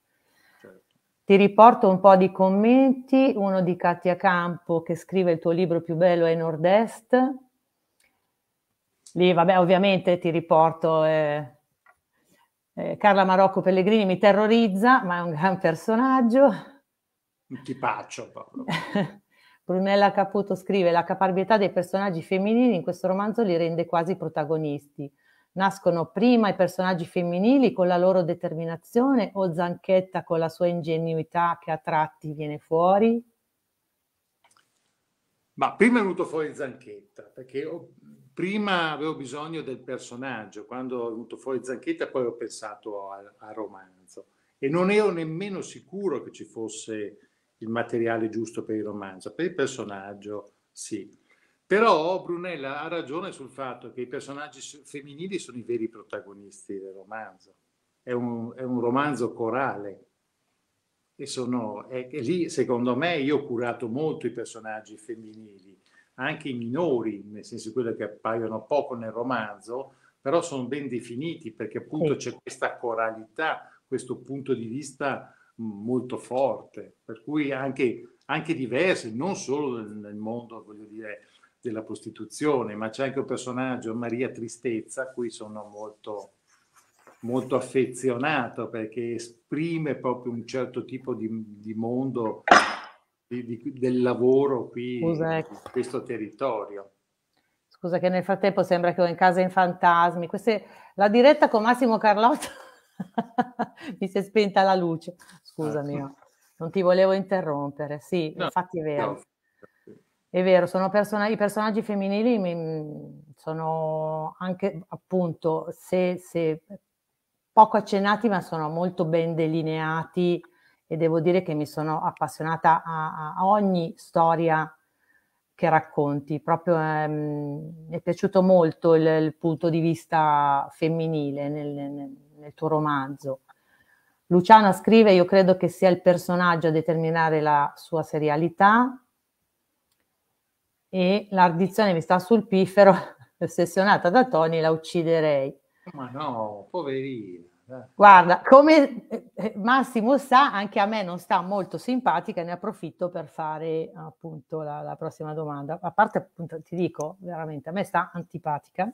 Certo. Ti riporto un po' di commenti, uno di Katia Campo che scrive il tuo libro più bello è Nord-Est. Lì, vabbè, ovviamente ti riporto eh, eh, Carla Marocco Pellegrini mi terrorizza, ma è un gran personaggio. Un tipaccio proprio. Brunella Caputo scrive: La caparbietà dei personaggi femminili in questo romanzo li rende quasi protagonisti. Nascono prima i personaggi femminili con la loro determinazione o Zanchetta con la sua ingenuità che a tratti viene fuori? Ma prima è venuto fuori Zanchetta, perché prima avevo bisogno del personaggio, quando ho avuto fuori Zanchetta poi ho pensato al, al romanzo e non ero nemmeno sicuro che ci fosse il materiale giusto per il romanzo, per il personaggio sì. Però Brunella ha ragione sul fatto che i personaggi femminili sono i veri protagonisti del romanzo. È un, è un romanzo corale. E sono, è, è lì, secondo me, io ho curato molto i personaggi femminili anche i minori, nel senso quelli che appaiono poco nel romanzo, però sono ben definiti perché appunto c'è questa coralità, questo punto di vista mm, molto forte, per cui anche, anche diverse, non solo nel mondo, voglio dire, della prostituzione, ma c'è anche un personaggio, Maria Tristezza, a cui sono molto, molto affezionato perché esprime proprio un certo tipo di, di mondo di, di, del lavoro qui Scusa, ecco. in questo territorio. Scusa che nel frattempo sembra che ho in casa in fantasmi. Queste, la diretta con Massimo Carlotta mi si è spenta la luce. Scusami, ah, oh. non ti volevo interrompere. Sì, no, infatti è vero. No. È vero, person- i personaggi femminili mi, sono anche appunto se, se poco accennati ma sono molto ben delineati e devo dire che mi sono appassionata a, a ogni storia che racconti, proprio ehm, mi è piaciuto molto il, il, punto di vista femminile nel, nel, nel tuo romanzo. Luciana scrive, io credo che sia il personaggio a determinare la sua serialità, e l'ardizione mi sta sul piffero, ossessionata da Tony, la ucciderei. Ma no, poverina. Guarda, come eh, eh, Massimo sa, anche a me non sta molto simpatica, ne approfitto per fare appunto la, la prossima domanda. A parte appunto, ti dico veramente, a me sta antipatica,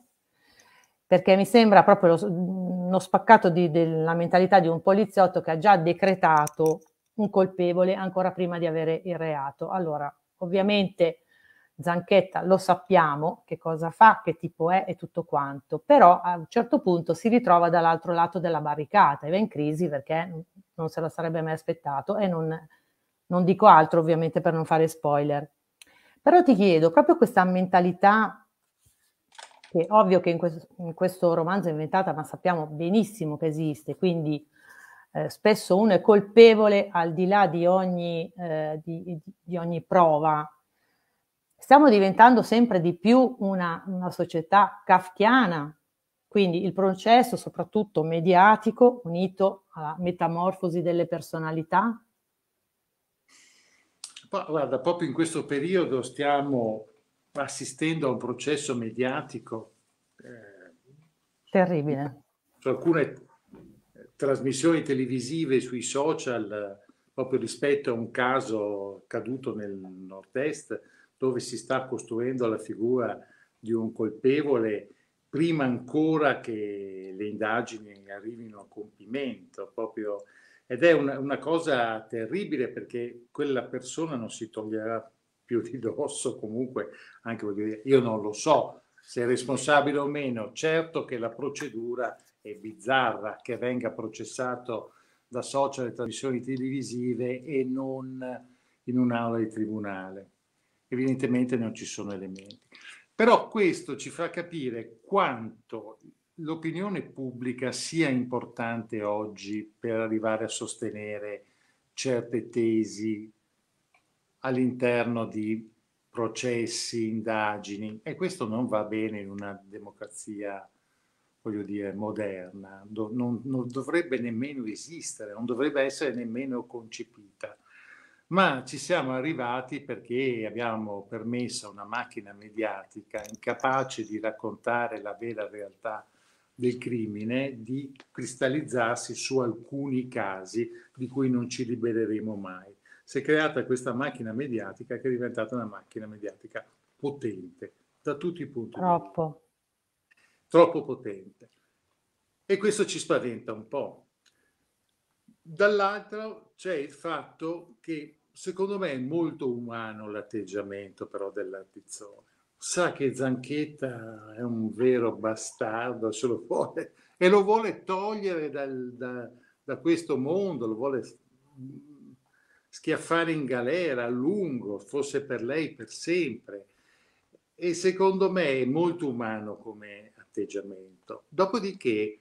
perché mi sembra proprio lo, uno spaccato della mentalità di un poliziotto che ha già decretato un colpevole ancora prima di avere il reato. Allora, ovviamente Zanchetta lo sappiamo che cosa fa, che tipo è e tutto quanto, però a un certo punto si ritrova dall'altro lato della barricata e va in crisi perché non se la sarebbe mai aspettato e non, non dico altro ovviamente per non fare spoiler. Però ti chiedo, proprio questa mentalità, che ovvio che in questo, in questo romanzo è inventata, ma sappiamo benissimo che esiste, quindi eh, spesso uno è colpevole al di là di ogni, eh, di, di ogni prova stiamo diventando sempre di più una, una società kafkiana, quindi il processo soprattutto mediatico unito alla metamorfosi delle personalità. Guarda, proprio in questo periodo stiamo assistendo a un processo mediatico eh, terribile. Su alcune eh, trasmissioni televisive sui social, eh, proprio rispetto a un caso accaduto nel nord-est, dove si sta costruendo la figura di un colpevole prima ancora che le indagini arrivino a compimento, proprio, ed è una, una, cosa terribile perché quella persona non si toglierà più di dosso comunque, anche perché io non lo so se è responsabile o meno, certo che la procedura è bizzarra, che venga processato da social e trasmissioni televisive e non in un'aula di tribunale evidentemente non ci sono elementi. Però questo ci fa capire quanto l'opinione pubblica sia importante oggi per arrivare a sostenere certe tesi all'interno di processi, indagini e questo non va bene in una democrazia, voglio dire, moderna, Do non, non dovrebbe nemmeno esistere, non dovrebbe essere nemmeno concepito ma ci siamo arrivati perché abbiamo permesso a una macchina mediatica incapace di raccontare la vera realtà del crimine di cristallizzarsi su alcuni casi di cui non ci libereremo mai. Si è creata questa macchina mediatica che è diventata una macchina mediatica potente da tutti i punti Troppo. di vista. Troppo potente. E questo ci spaventa un po', Dall'altro c'è il fatto che secondo me è molto umano l'atteggiamento però della Sa che Zanchetta è un vero bastardo, se lo vuole e lo vuole togliere dal, da, da questo mondo, lo vuole schiaffare in galera a lungo, forse per lei per sempre. E secondo me è molto umano come atteggiamento. Dopodiché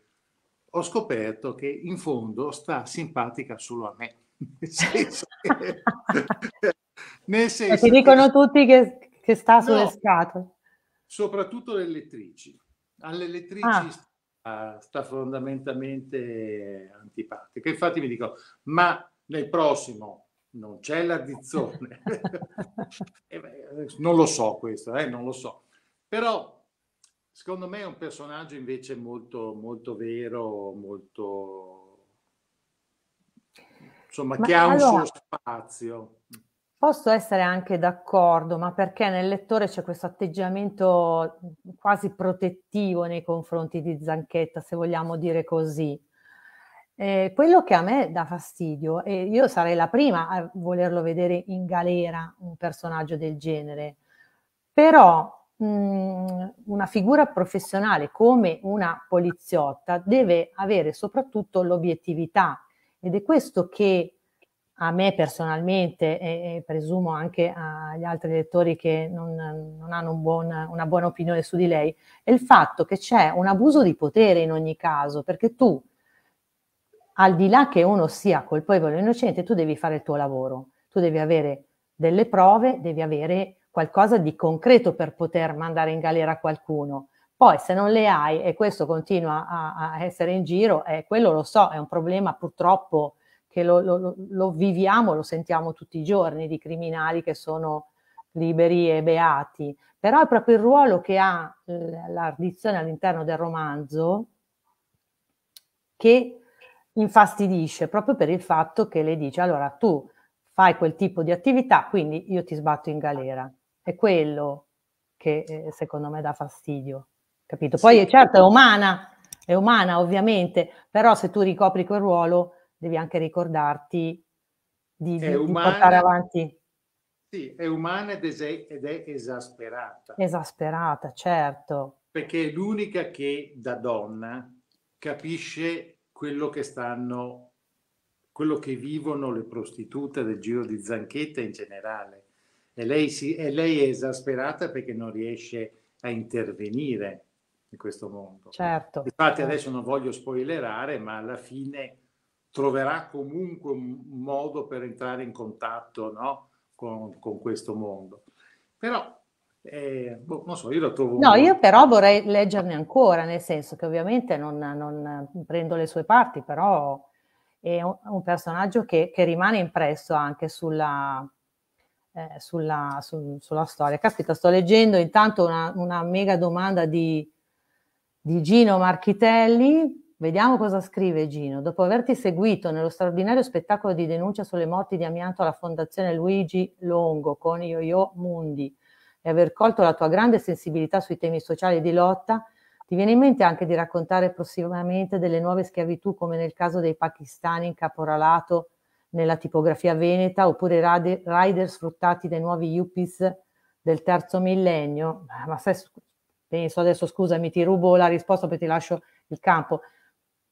ho scoperto che in fondo sta simpatica solo a me. Nel senso che, nel senso dicono che, tutti che, che sta sulle no, scatole. Soprattutto le elettrici. Alle elettrici ah. sta, sta fondamentalmente antipatica. Infatti mi dicono, ma nel prossimo non c'è l'addizione. eh beh, non lo so questo, eh, non lo so. Però Secondo me è un personaggio invece molto, molto vero, molto... insomma, ma che allora, ha un suo spazio. Posso essere anche d'accordo, ma perché nel lettore c'è questo atteggiamento quasi protettivo nei confronti di Zanchetta, se vogliamo dire così. Eh, quello che a me dà fastidio, e io sarei la prima a volerlo vedere in galera un personaggio del genere, però mh, una figura professionale come una poliziotta deve avere soprattutto l'obiettività ed è questo che a me personalmente e, e presumo anche agli altri lettori che non, non hanno un buon, una buona opinione su di lei, è il fatto che c'è un abuso di potere in ogni caso, perché tu, al di là che uno sia colpevole o innocente, tu devi fare il tuo lavoro, tu devi avere delle prove, devi avere qualcosa di concreto per poter mandare in galera qualcuno. Poi se non le hai e questo continua a, a essere in giro, eh, quello lo so, è un problema purtroppo che lo, lo, lo, viviamo, lo sentiamo tutti i giorni di criminali che sono liberi e beati, però è proprio il ruolo che ha l'ardizione all'interno del romanzo che infastidisce proprio per il fatto che le dice allora tu fai quel tipo di attività, quindi io ti sbatto in galera. È quello che eh, secondo me dà fastidio, capito? Poi sì. certo è umana, è umana ovviamente, però se tu ricopri quel ruolo devi anche ricordarti di, di, umana, di portare avanti. Sì, è umana ed è, ed è esasperata. Esasperata, certo. Perché è l'unica che da donna capisce quello che stanno quello che vivono le prostitute del giro di Zanchetta in generale e lei, si, e lei è esasperata perché non riesce a intervenire in questo mondo. Certo. Infatti certo. adesso non voglio spoilerare, ma alla fine troverà comunque un modo per entrare in contatto no? con, con questo mondo. Però eh, boh, non so, io la trovo. No, io però vorrei leggerne ancora, nel senso che ovviamente non, non prendo le sue parti, però è un, un personaggio che, che, rimane impresso anche sulla, eh, sulla, su, sulla, storia. Caspita, sto leggendo intanto una, una mega domanda di, di Gino Marchitelli. Vediamo cosa scrive Gino. Dopo averti seguito nello straordinario spettacolo di denuncia sulle morti di amianto alla Fondazione Luigi Longo con Yo-Yo Mundi e aver colto la tua grande sensibilità sui temi sociali di lotta, ti viene in mente anche di raccontare prossimamente delle nuove schiavitù come nel caso dei pakistani in caporalato nella tipografia veneta oppure rade, rider sfruttati dai nuovi yuppies del terzo millennio. Ma sai, penso adesso scusami, ti rubo la risposta perché ti lascio il campo.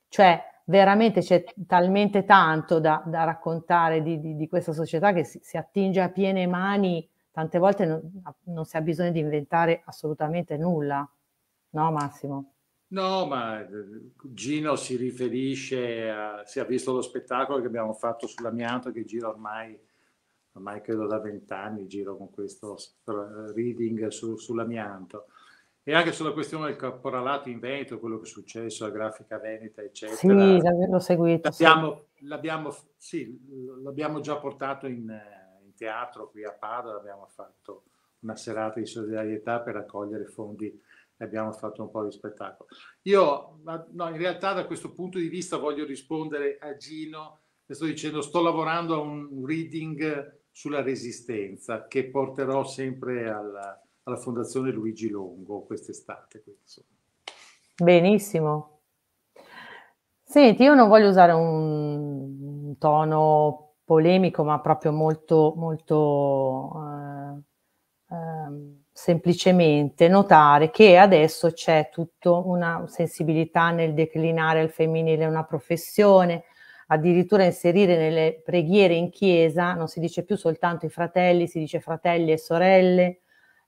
Cioè, veramente c'è talmente tanto da, da raccontare di, di, di, questa società che si, si, attinge a piene mani, tante volte non, non si ha bisogno di inventare assolutamente nulla. No, Massimo? No, ma eh, Gino si riferisce, a, si è visto lo spettacolo che abbiamo fatto sull'amianto che gira ormai, ormai credo da vent'anni, giro con questo reading su, sull'amianto. E anche sulla questione del caporalato in Veneto, quello che è successo la Grafica Veneta, eccetera. Sì, l'ho seguito. L'abbiamo, sì. l'abbiamo, sì, l'abbiamo già portato in, in, teatro qui a Padova, abbiamo fatto una serata di solidarietà per raccogliere fondi e abbiamo fatto un po' di spettacolo. Io, ma, no, in realtà da questo punto di vista voglio rispondere a Gino, le sto dicendo, sto lavorando a un reading sulla resistenza che porterò sempre alla, alla Fondazione Luigi Longo quest'estate. Benissimo. Senti, io non voglio usare un tono polemico, ma proprio molto, molto... Eh, eh, semplicemente notare che adesso c'è tutta una sensibilità nel declinare al femminile una professione, addirittura inserire nelle preghiere in chiesa, non si dice più soltanto i fratelli, si dice fratelli e sorelle,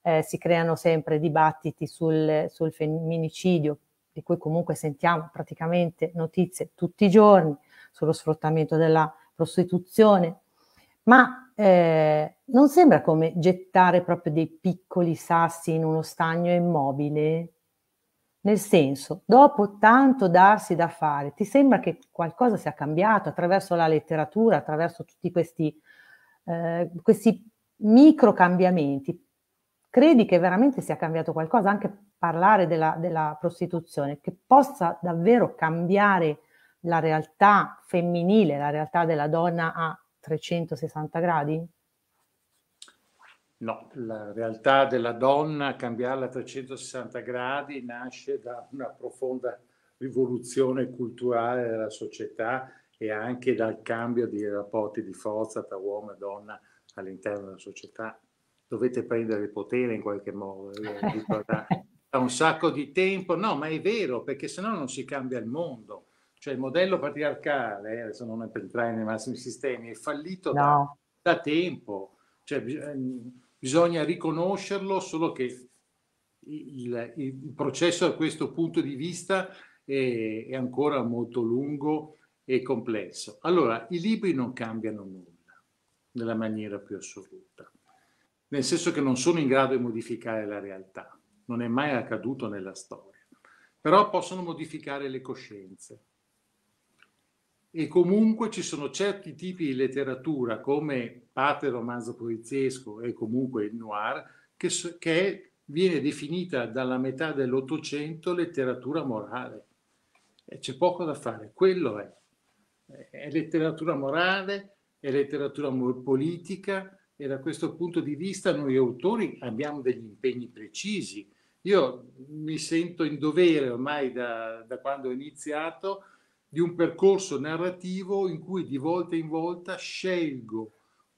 eh, si creano sempre dibattiti sul, sul femminicidio, di cui comunque sentiamo praticamente notizie tutti i giorni, sullo sfruttamento della prostituzione, ma eh, non sembra come gettare proprio dei piccoli sassi in uno stagno immobile? Nel senso, dopo tanto darsi da fare, ti sembra che qualcosa sia cambiato attraverso la letteratura, attraverso tutti questi, eh, questi micro cambiamenti? Credi che veramente sia cambiato qualcosa? Anche parlare della, della prostituzione, che possa davvero cambiare la realtà femminile, la realtà della donna a 360 gradi? No, la realtà della donna cambiarla a 360 gradi nasce da una profonda rivoluzione culturale della società e anche dal cambio di rapporti di forza tra uomo e donna all'interno della società. Dovete prendere il potere in qualche modo, eh, da un sacco di tempo, no, ma è vero, perché se no non si cambia il mondo. Cioè il modello patriarcale, adesso non è per entrare nei massimi sistemi, è fallito no. da, da, tempo. Cioè, ehm, bisogna riconoscerlo, solo che il, il, processo da questo punto di vista è, è, ancora molto lungo e complesso. Allora, i libri non cambiano nulla nella maniera più assoluta, nel senso che non sono in grado di modificare la realtà, non è mai accaduto nella storia, però possono modificare le coscienze, e comunque ci sono certi tipi di letteratura, come parte romanzo poliziesco e comunque il noir, che, che viene definita dalla metà dell'Ottocento letteratura morale. E c'è poco da fare, quello è. È letteratura morale, è letteratura politica e da questo punto di vista noi autori abbiamo degli impegni precisi. Io mi sento in dovere ormai da, da quando ho iniziato di un percorso narrativo in cui di volta in volta scelgo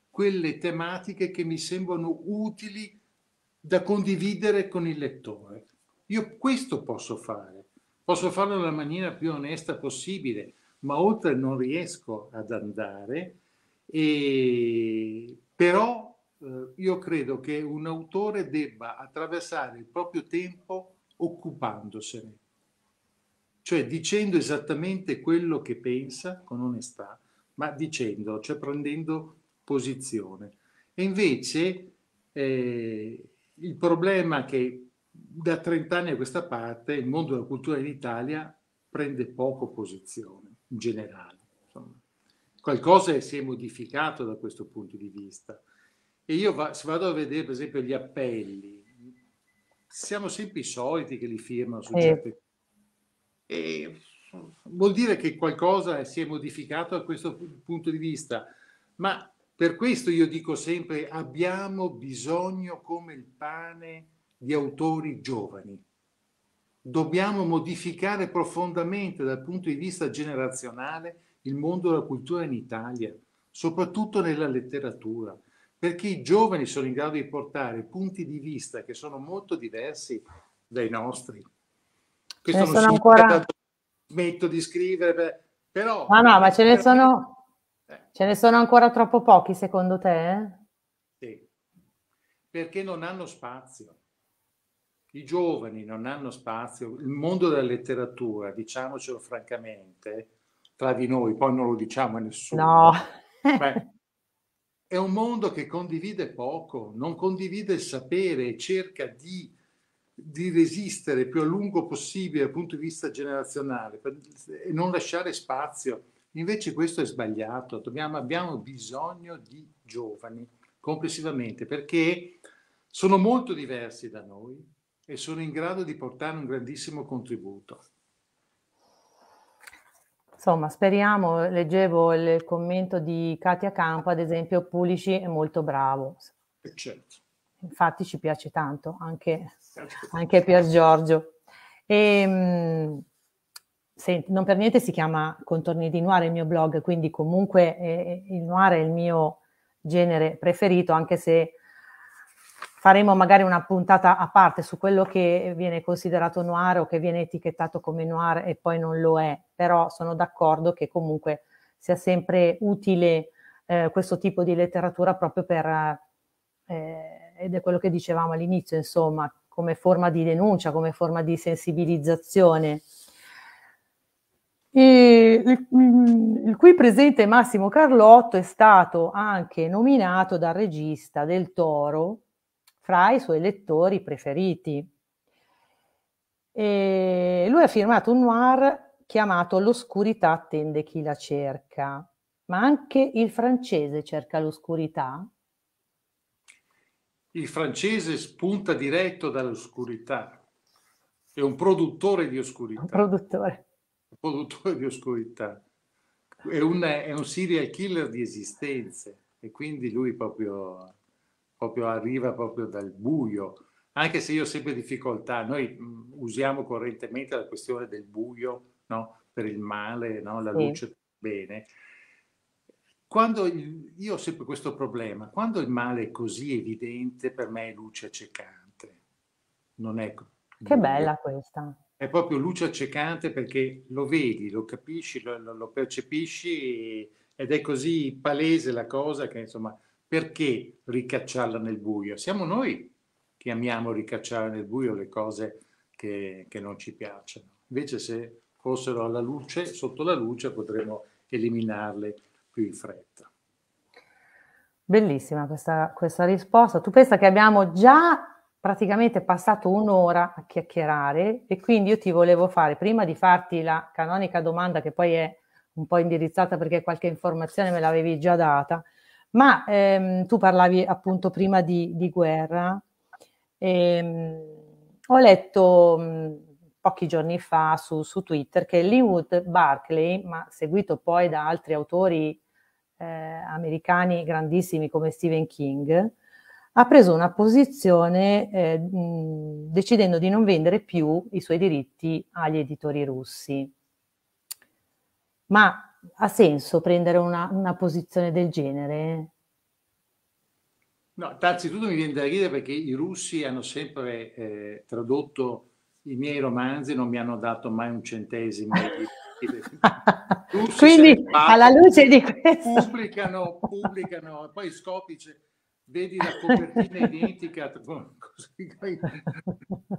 quelle tematiche che mi sembrano utili da condividere con il lettore. Io questo posso fare, posso farlo nella maniera più onesta possibile, ma oltre non riesco ad andare, e... però eh, io credo che un autore debba attraversare il proprio tempo occupandosene cioè dicendo esattamente quello che pensa con onestà, ma dicendo, cioè prendendo posizione. E invece eh, il problema che da 30 anni a questa parte il mondo della cultura in Italia prende poco posizione in generale. Insomma. Qualcosa si è modificato da questo punto di vista. E io va, se vado a vedere per esempio gli appelli, siamo sempre i soliti che li firmano su eh. certe cose e vuol dire che qualcosa si è modificato da questo punto di vista, ma per questo io dico sempre abbiamo bisogno come il pane di autori giovani. Dobbiamo modificare profondamente dal punto di vista generazionale il mondo della cultura in Italia, soprattutto nella letteratura, perché i giovani sono in grado di portare punti di vista che sono molto diversi dai nostri. Questo non sono ancora... smetto di scrivere, però... ma no, ma ce ne sono... Eh. Ce ne sono ancora troppo pochi secondo te? Sì, perché non hanno spazio. I giovani non hanno spazio. Il mondo della letteratura, diciamocelo francamente, tra di noi, poi non lo diciamo a nessuno. No. Beh, è un mondo che condivide poco, non condivide il sapere cerca di di resistere più a lungo possibile dal punto di vista generazionale e non lasciare spazio. Invece questo è sbagliato, Dobbiamo, abbiamo bisogno di giovani complessivamente perché sono molto diversi da noi e sono in grado di portare un grandissimo contributo. Insomma, speriamo, leggevo il commento di Katia Campo, ad esempio, Pulici è molto bravo. Certo infatti ci piace tanto, anche, anche Pier Giorgio. E, ehm, se, non per niente si chiama Contorni di Noir il mio blog, quindi comunque eh, il noir è il mio genere preferito, anche se faremo magari una puntata a parte su quello che viene considerato noir o che viene etichettato come noir e poi non lo è, però sono d'accordo che comunque sia sempre utile eh, questo tipo di letteratura proprio per... Eh, ed è quello che dicevamo all'inizio, insomma, come forma di denuncia, come forma di sensibilizzazione. Il, il, qui presente Massimo Carlotto è stato anche nominato dal regista del Toro fra i suoi lettori preferiti. E lui ha firmato un noir chiamato L'oscurità attende chi la cerca, ma anche il francese cerca l'oscurità, il francese spunta diretto dall'oscurità, è un produttore di oscurità. Un produttore. Un produttore di oscurità. È un, è un, serial killer di esistenze e quindi lui proprio, proprio arriva proprio dal buio anche se io ho sempre difficoltà, noi mm, usiamo correntemente la questione del buio no? per il male, no? la luce sì. bene, quando io ho sempre questo problema, quando il male è così evidente, per me è luce accecante. Non è... Che bella questa. È proprio luce accecante perché lo vedi, lo capisci, lo, lo percepisci ed è così palese la cosa che insomma perché ricacciarla nel buio? Siamo noi che amiamo ricacciare nel buio le cose che, che, non ci piacciono. Invece se fossero alla luce, sotto la luce, potremmo eliminarle più in fretta. Bellissima questa, questa risposta. Tu pensa che abbiamo già praticamente passato un'ora a chiacchierare e quindi io ti volevo fare, prima di farti la canonica domanda che poi è un po' indirizzata perché qualche informazione me l'avevi già data, ma ehm, tu parlavi appunto prima di, di guerra. Ehm, ho letto mh, mm, pochi giorni fa su, su Twitter che Linwood Barclay, ma seguito poi da altri autori eh, americani grandissimi come Stephen King, ha preso una posizione eh, decidendo di non vendere più i suoi diritti agli editori russi. Ma ha senso prendere una, una posizione del genere? No, innanzitutto mi viene da ridere perché i russi hanno sempre eh, tradotto i miei romanzi, non mi hanno dato mai un centesimo di Quindi fatto, alla luce di questo pubblicano, pubblicano e poi scopri vedi la copertina identica boh,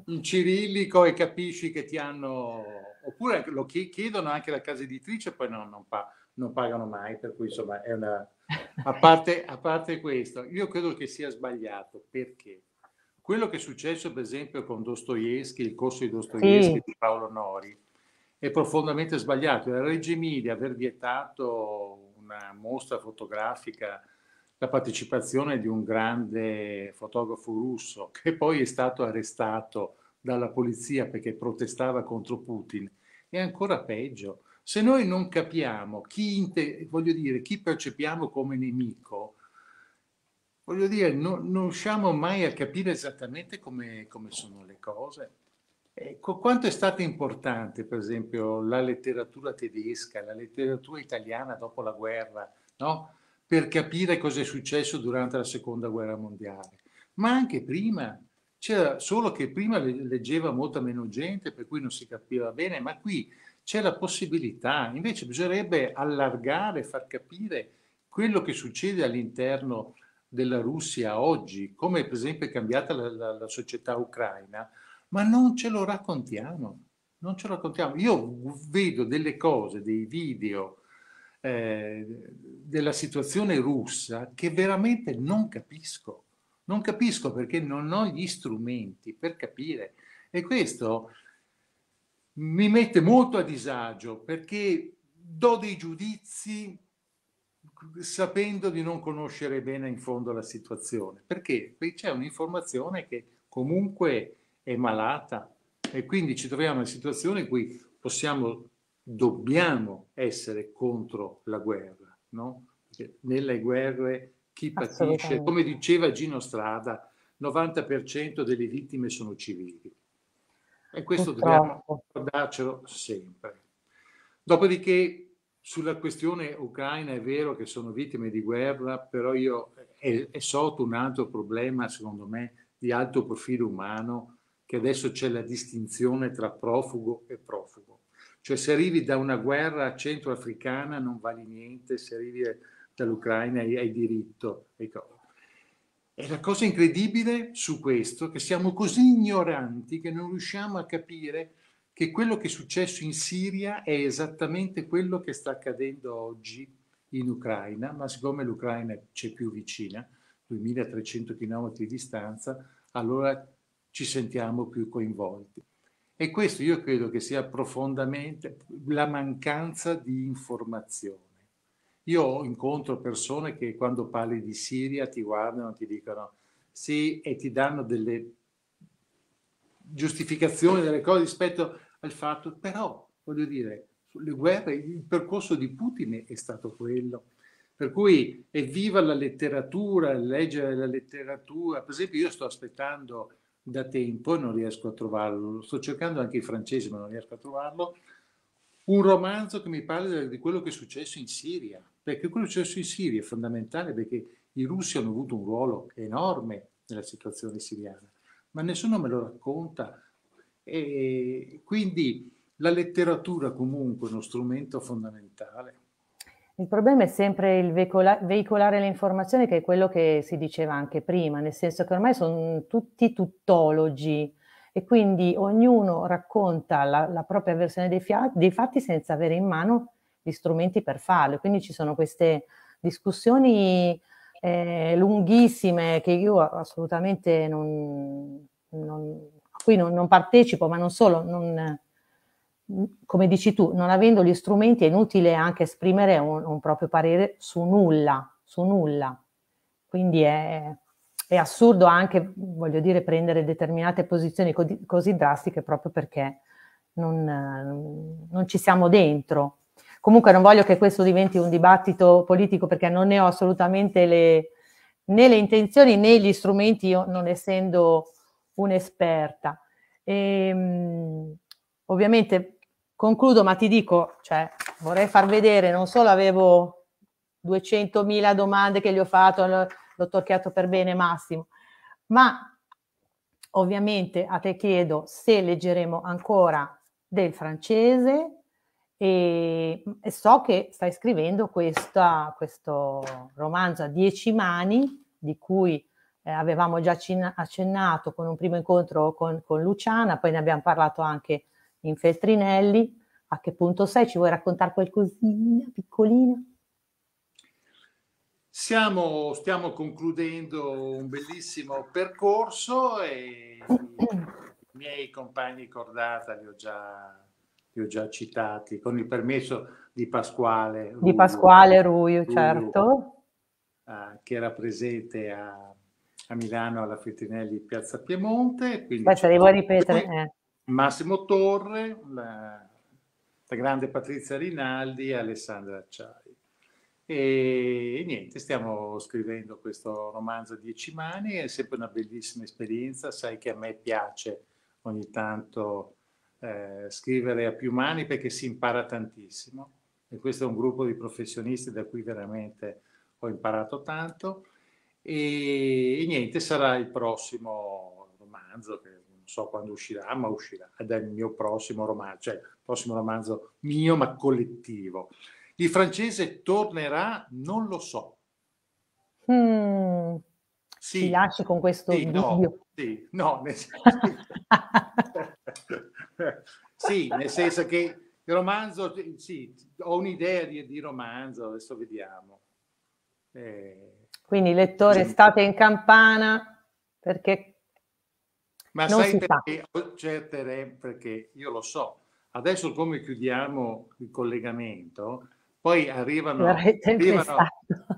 in cirillico e capisci che ti hanno oppure lo chiedono anche la casa editrice poi no, non, pa- non pagano mai per cui insomma è una a parte, a parte questo io credo che sia sbagliato perché quello che è successo per esempio con Dostoevsky il corso di Dostoevsky sì. di Paolo Nori è profondamente sbagliato. La Reggio Emilia aver vietato una mostra fotografica la partecipazione di un grande fotografo russo che poi è stato arrestato dalla polizia perché protestava contro Putin. È ancora peggio. Se noi non capiamo chi, voglio dire, chi percepiamo come nemico, voglio dire, no, non riusciamo mai a capire esattamente come, come sono le cose. Ecco, quanto è stata importante, per esempio, la letteratura tedesca, la letteratura italiana dopo la guerra, no? per capire cosa è successo durante la seconda guerra mondiale, ma anche prima. C'era solo che prima leggeva molta meno gente, per cui non si capiva bene, ma qui c'è la possibilità. Invece bisognerebbe allargare, far capire quello che succede all'interno della Russia oggi, come per esempio è cambiata la, la, la società ucraina, ma non ce lo raccontiamo, non ce lo raccontiamo. Io vedo delle cose, dei video eh, della situazione russa che veramente non capisco, non capisco perché non ho gli strumenti per capire e questo mi mette molto a disagio perché do dei giudizi sapendo di non conoscere bene in fondo la situazione, perché c'è un'informazione che comunque è malata e quindi ci troviamo in una situazione in cui possiamo, dobbiamo essere contro la guerra, no? Perché nelle guerre chi patisce, come diceva Gino Strada, 90% delle vittime sono civili. E questo dobbiamo ricordarcelo sempre. Dopodiché sulla questione ucraina è vero che sono vittime di guerra, però io è, è sotto un altro problema, secondo me, di alto profilo umano che adesso c'è la distinzione tra profugo e profugo. Cioè se arrivi da una guerra centroafricana non vali niente, se arrivi dall'Ucraina hai, hai diritto. E la cosa incredibile su questo è che siamo così ignoranti che non riusciamo a capire che quello che è successo in Siria è esattamente quello che sta accadendo oggi in Ucraina, ma siccome l'Ucraina c'è più vicina, 2300 km di distanza, allora ci sentiamo più coinvolti. E questo io credo che sia profondamente la mancanza di informazione. Io incontro persone che quando parli di Siria ti guardano, ti dicono sì e ti danno delle giustificazioni delle cose rispetto al fatto, però voglio dire, le guerre, il percorso di Putin è stato quello. Per cui evviva la letteratura, leggere la letteratura. Per esempio io sto aspettando da tempo e non riesco a trovarlo. Sto cercando anche in francese, ma non riesco a trovarlo. Un romanzo che mi parli di quello che è successo in Siria, perché quello che è successo in Siria è fondamentale perché i russi hanno avuto un ruolo enorme nella situazione siriana, ma nessuno me lo racconta. E quindi la letteratura comunque è uno strumento fondamentale. Il problema è sempre il veicola- veicolare le informazioni, che è quello che si diceva anche prima, nel senso che ormai sono tutti tuttologi e quindi ognuno racconta la, la propria versione dei, fia- dei, fatti senza avere in mano gli strumenti per farlo. Quindi ci sono queste discussioni eh, lunghissime che io assolutamente non, non, a cui non, non partecipo, ma non solo, non, come dici tu, non avendo gli strumenti è inutile anche esprimere un, un proprio parere su nulla, su nulla. Quindi è, è, assurdo anche, voglio dire, prendere determinate posizioni così, così drastiche proprio perché non, non ci siamo dentro. Comunque non voglio che questo diventi un dibattito politico perché non ne ho assolutamente le, né le intenzioni né gli strumenti, io non essendo un'esperta. E, ehm, ovviamente Concludo, ma ti dico, cioè, vorrei far vedere, non solo avevo 200.000 domande che gli ho fatto, l'ho torchiato per bene Massimo, ma ovviamente a te chiedo se leggeremo ancora del francese e, e so che stai scrivendo questa, questo romanzo a dieci mani di cui eh, avevamo già accennato con un primo incontro con, con Luciana, poi ne abbiamo parlato anche in Feltrinelli. a che punto sei? Ci vuoi raccontare qualcosina piccolina? Siamo, stiamo concludendo un bellissimo percorso e i miei compagni cordata li ho già, li ho già citati, con il permesso di Pasquale. Ruio, di Pasquale Ruio, Ruio certo. Ah, che era presente a, a Milano alla Feltrinelli Piazza Piemonte. Quindi Beh, devo ripetere. Eh. Massimo Torre, la, la grande Patrizia Rinaldi e Alessandra Acciari. E, e niente, stiamo scrivendo questo romanzo a dieci mani, è sempre una bellissima esperienza, sai che a me piace ogni tanto eh, scrivere a più mani perché si impara tantissimo e questo è un gruppo di professionisti da cui veramente ho imparato tanto e, e niente, sarà il prossimo romanzo che so quando uscirà, ma uscirà, ed è il mio prossimo romanzo, cioè il prossimo romanzo mio ma collettivo. Il francese tornerà? Non lo so. Mm, sì, Ti lasci con questo sì, no, sì, no, nel senso, sì, nel senso che il romanzo, sì, ho un'idea di, di romanzo, adesso vediamo. Eh, Quindi lettore, sì. state in campana perché ma non sai perché fa. certe perché io lo so, adesso come chiudiamo il collegamento, poi arrivano, arrivano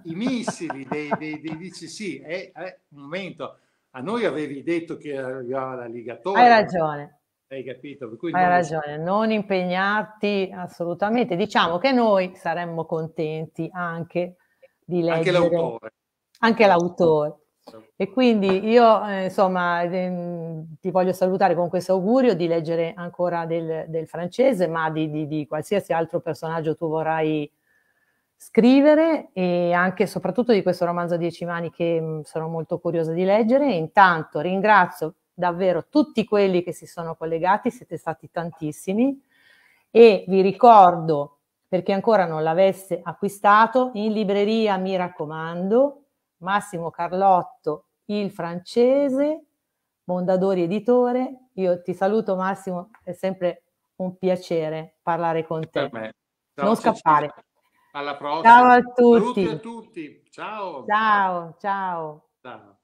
i missili dei, dei, dei DCC, è, è, un momento, a noi avevi detto che arrivava la ligatura. Hai ragione. Hai capito? Hai non ragione, so. non impegnarti assolutamente. Diciamo che noi saremmo contenti anche di leggere. Anche l'autore. Anche l'autore. Certo. E quindi io, eh, insomma, ehm, ti voglio salutare con questo augurio di leggere ancora del, del francese, ma di, di, di, qualsiasi altro personaggio tu vorrai scrivere e anche soprattutto di questo romanzo a dieci mani che mh, mm, sono molto curiosa di leggere. Intanto ringrazio davvero tutti quelli che si sono collegati, siete stati tantissimi e vi ricordo, per chi ancora non l'avesse acquistato, in libreria mi raccomando, Massimo Carlotto, il francese, Mondadori Editore. Io ti saluto Massimo, è sempre un piacere parlare con te. Ciao, non scappare. Alla prossima. Ciao a tutti. Saluti a tutti. Ciao. Ciao, ciao. ciao.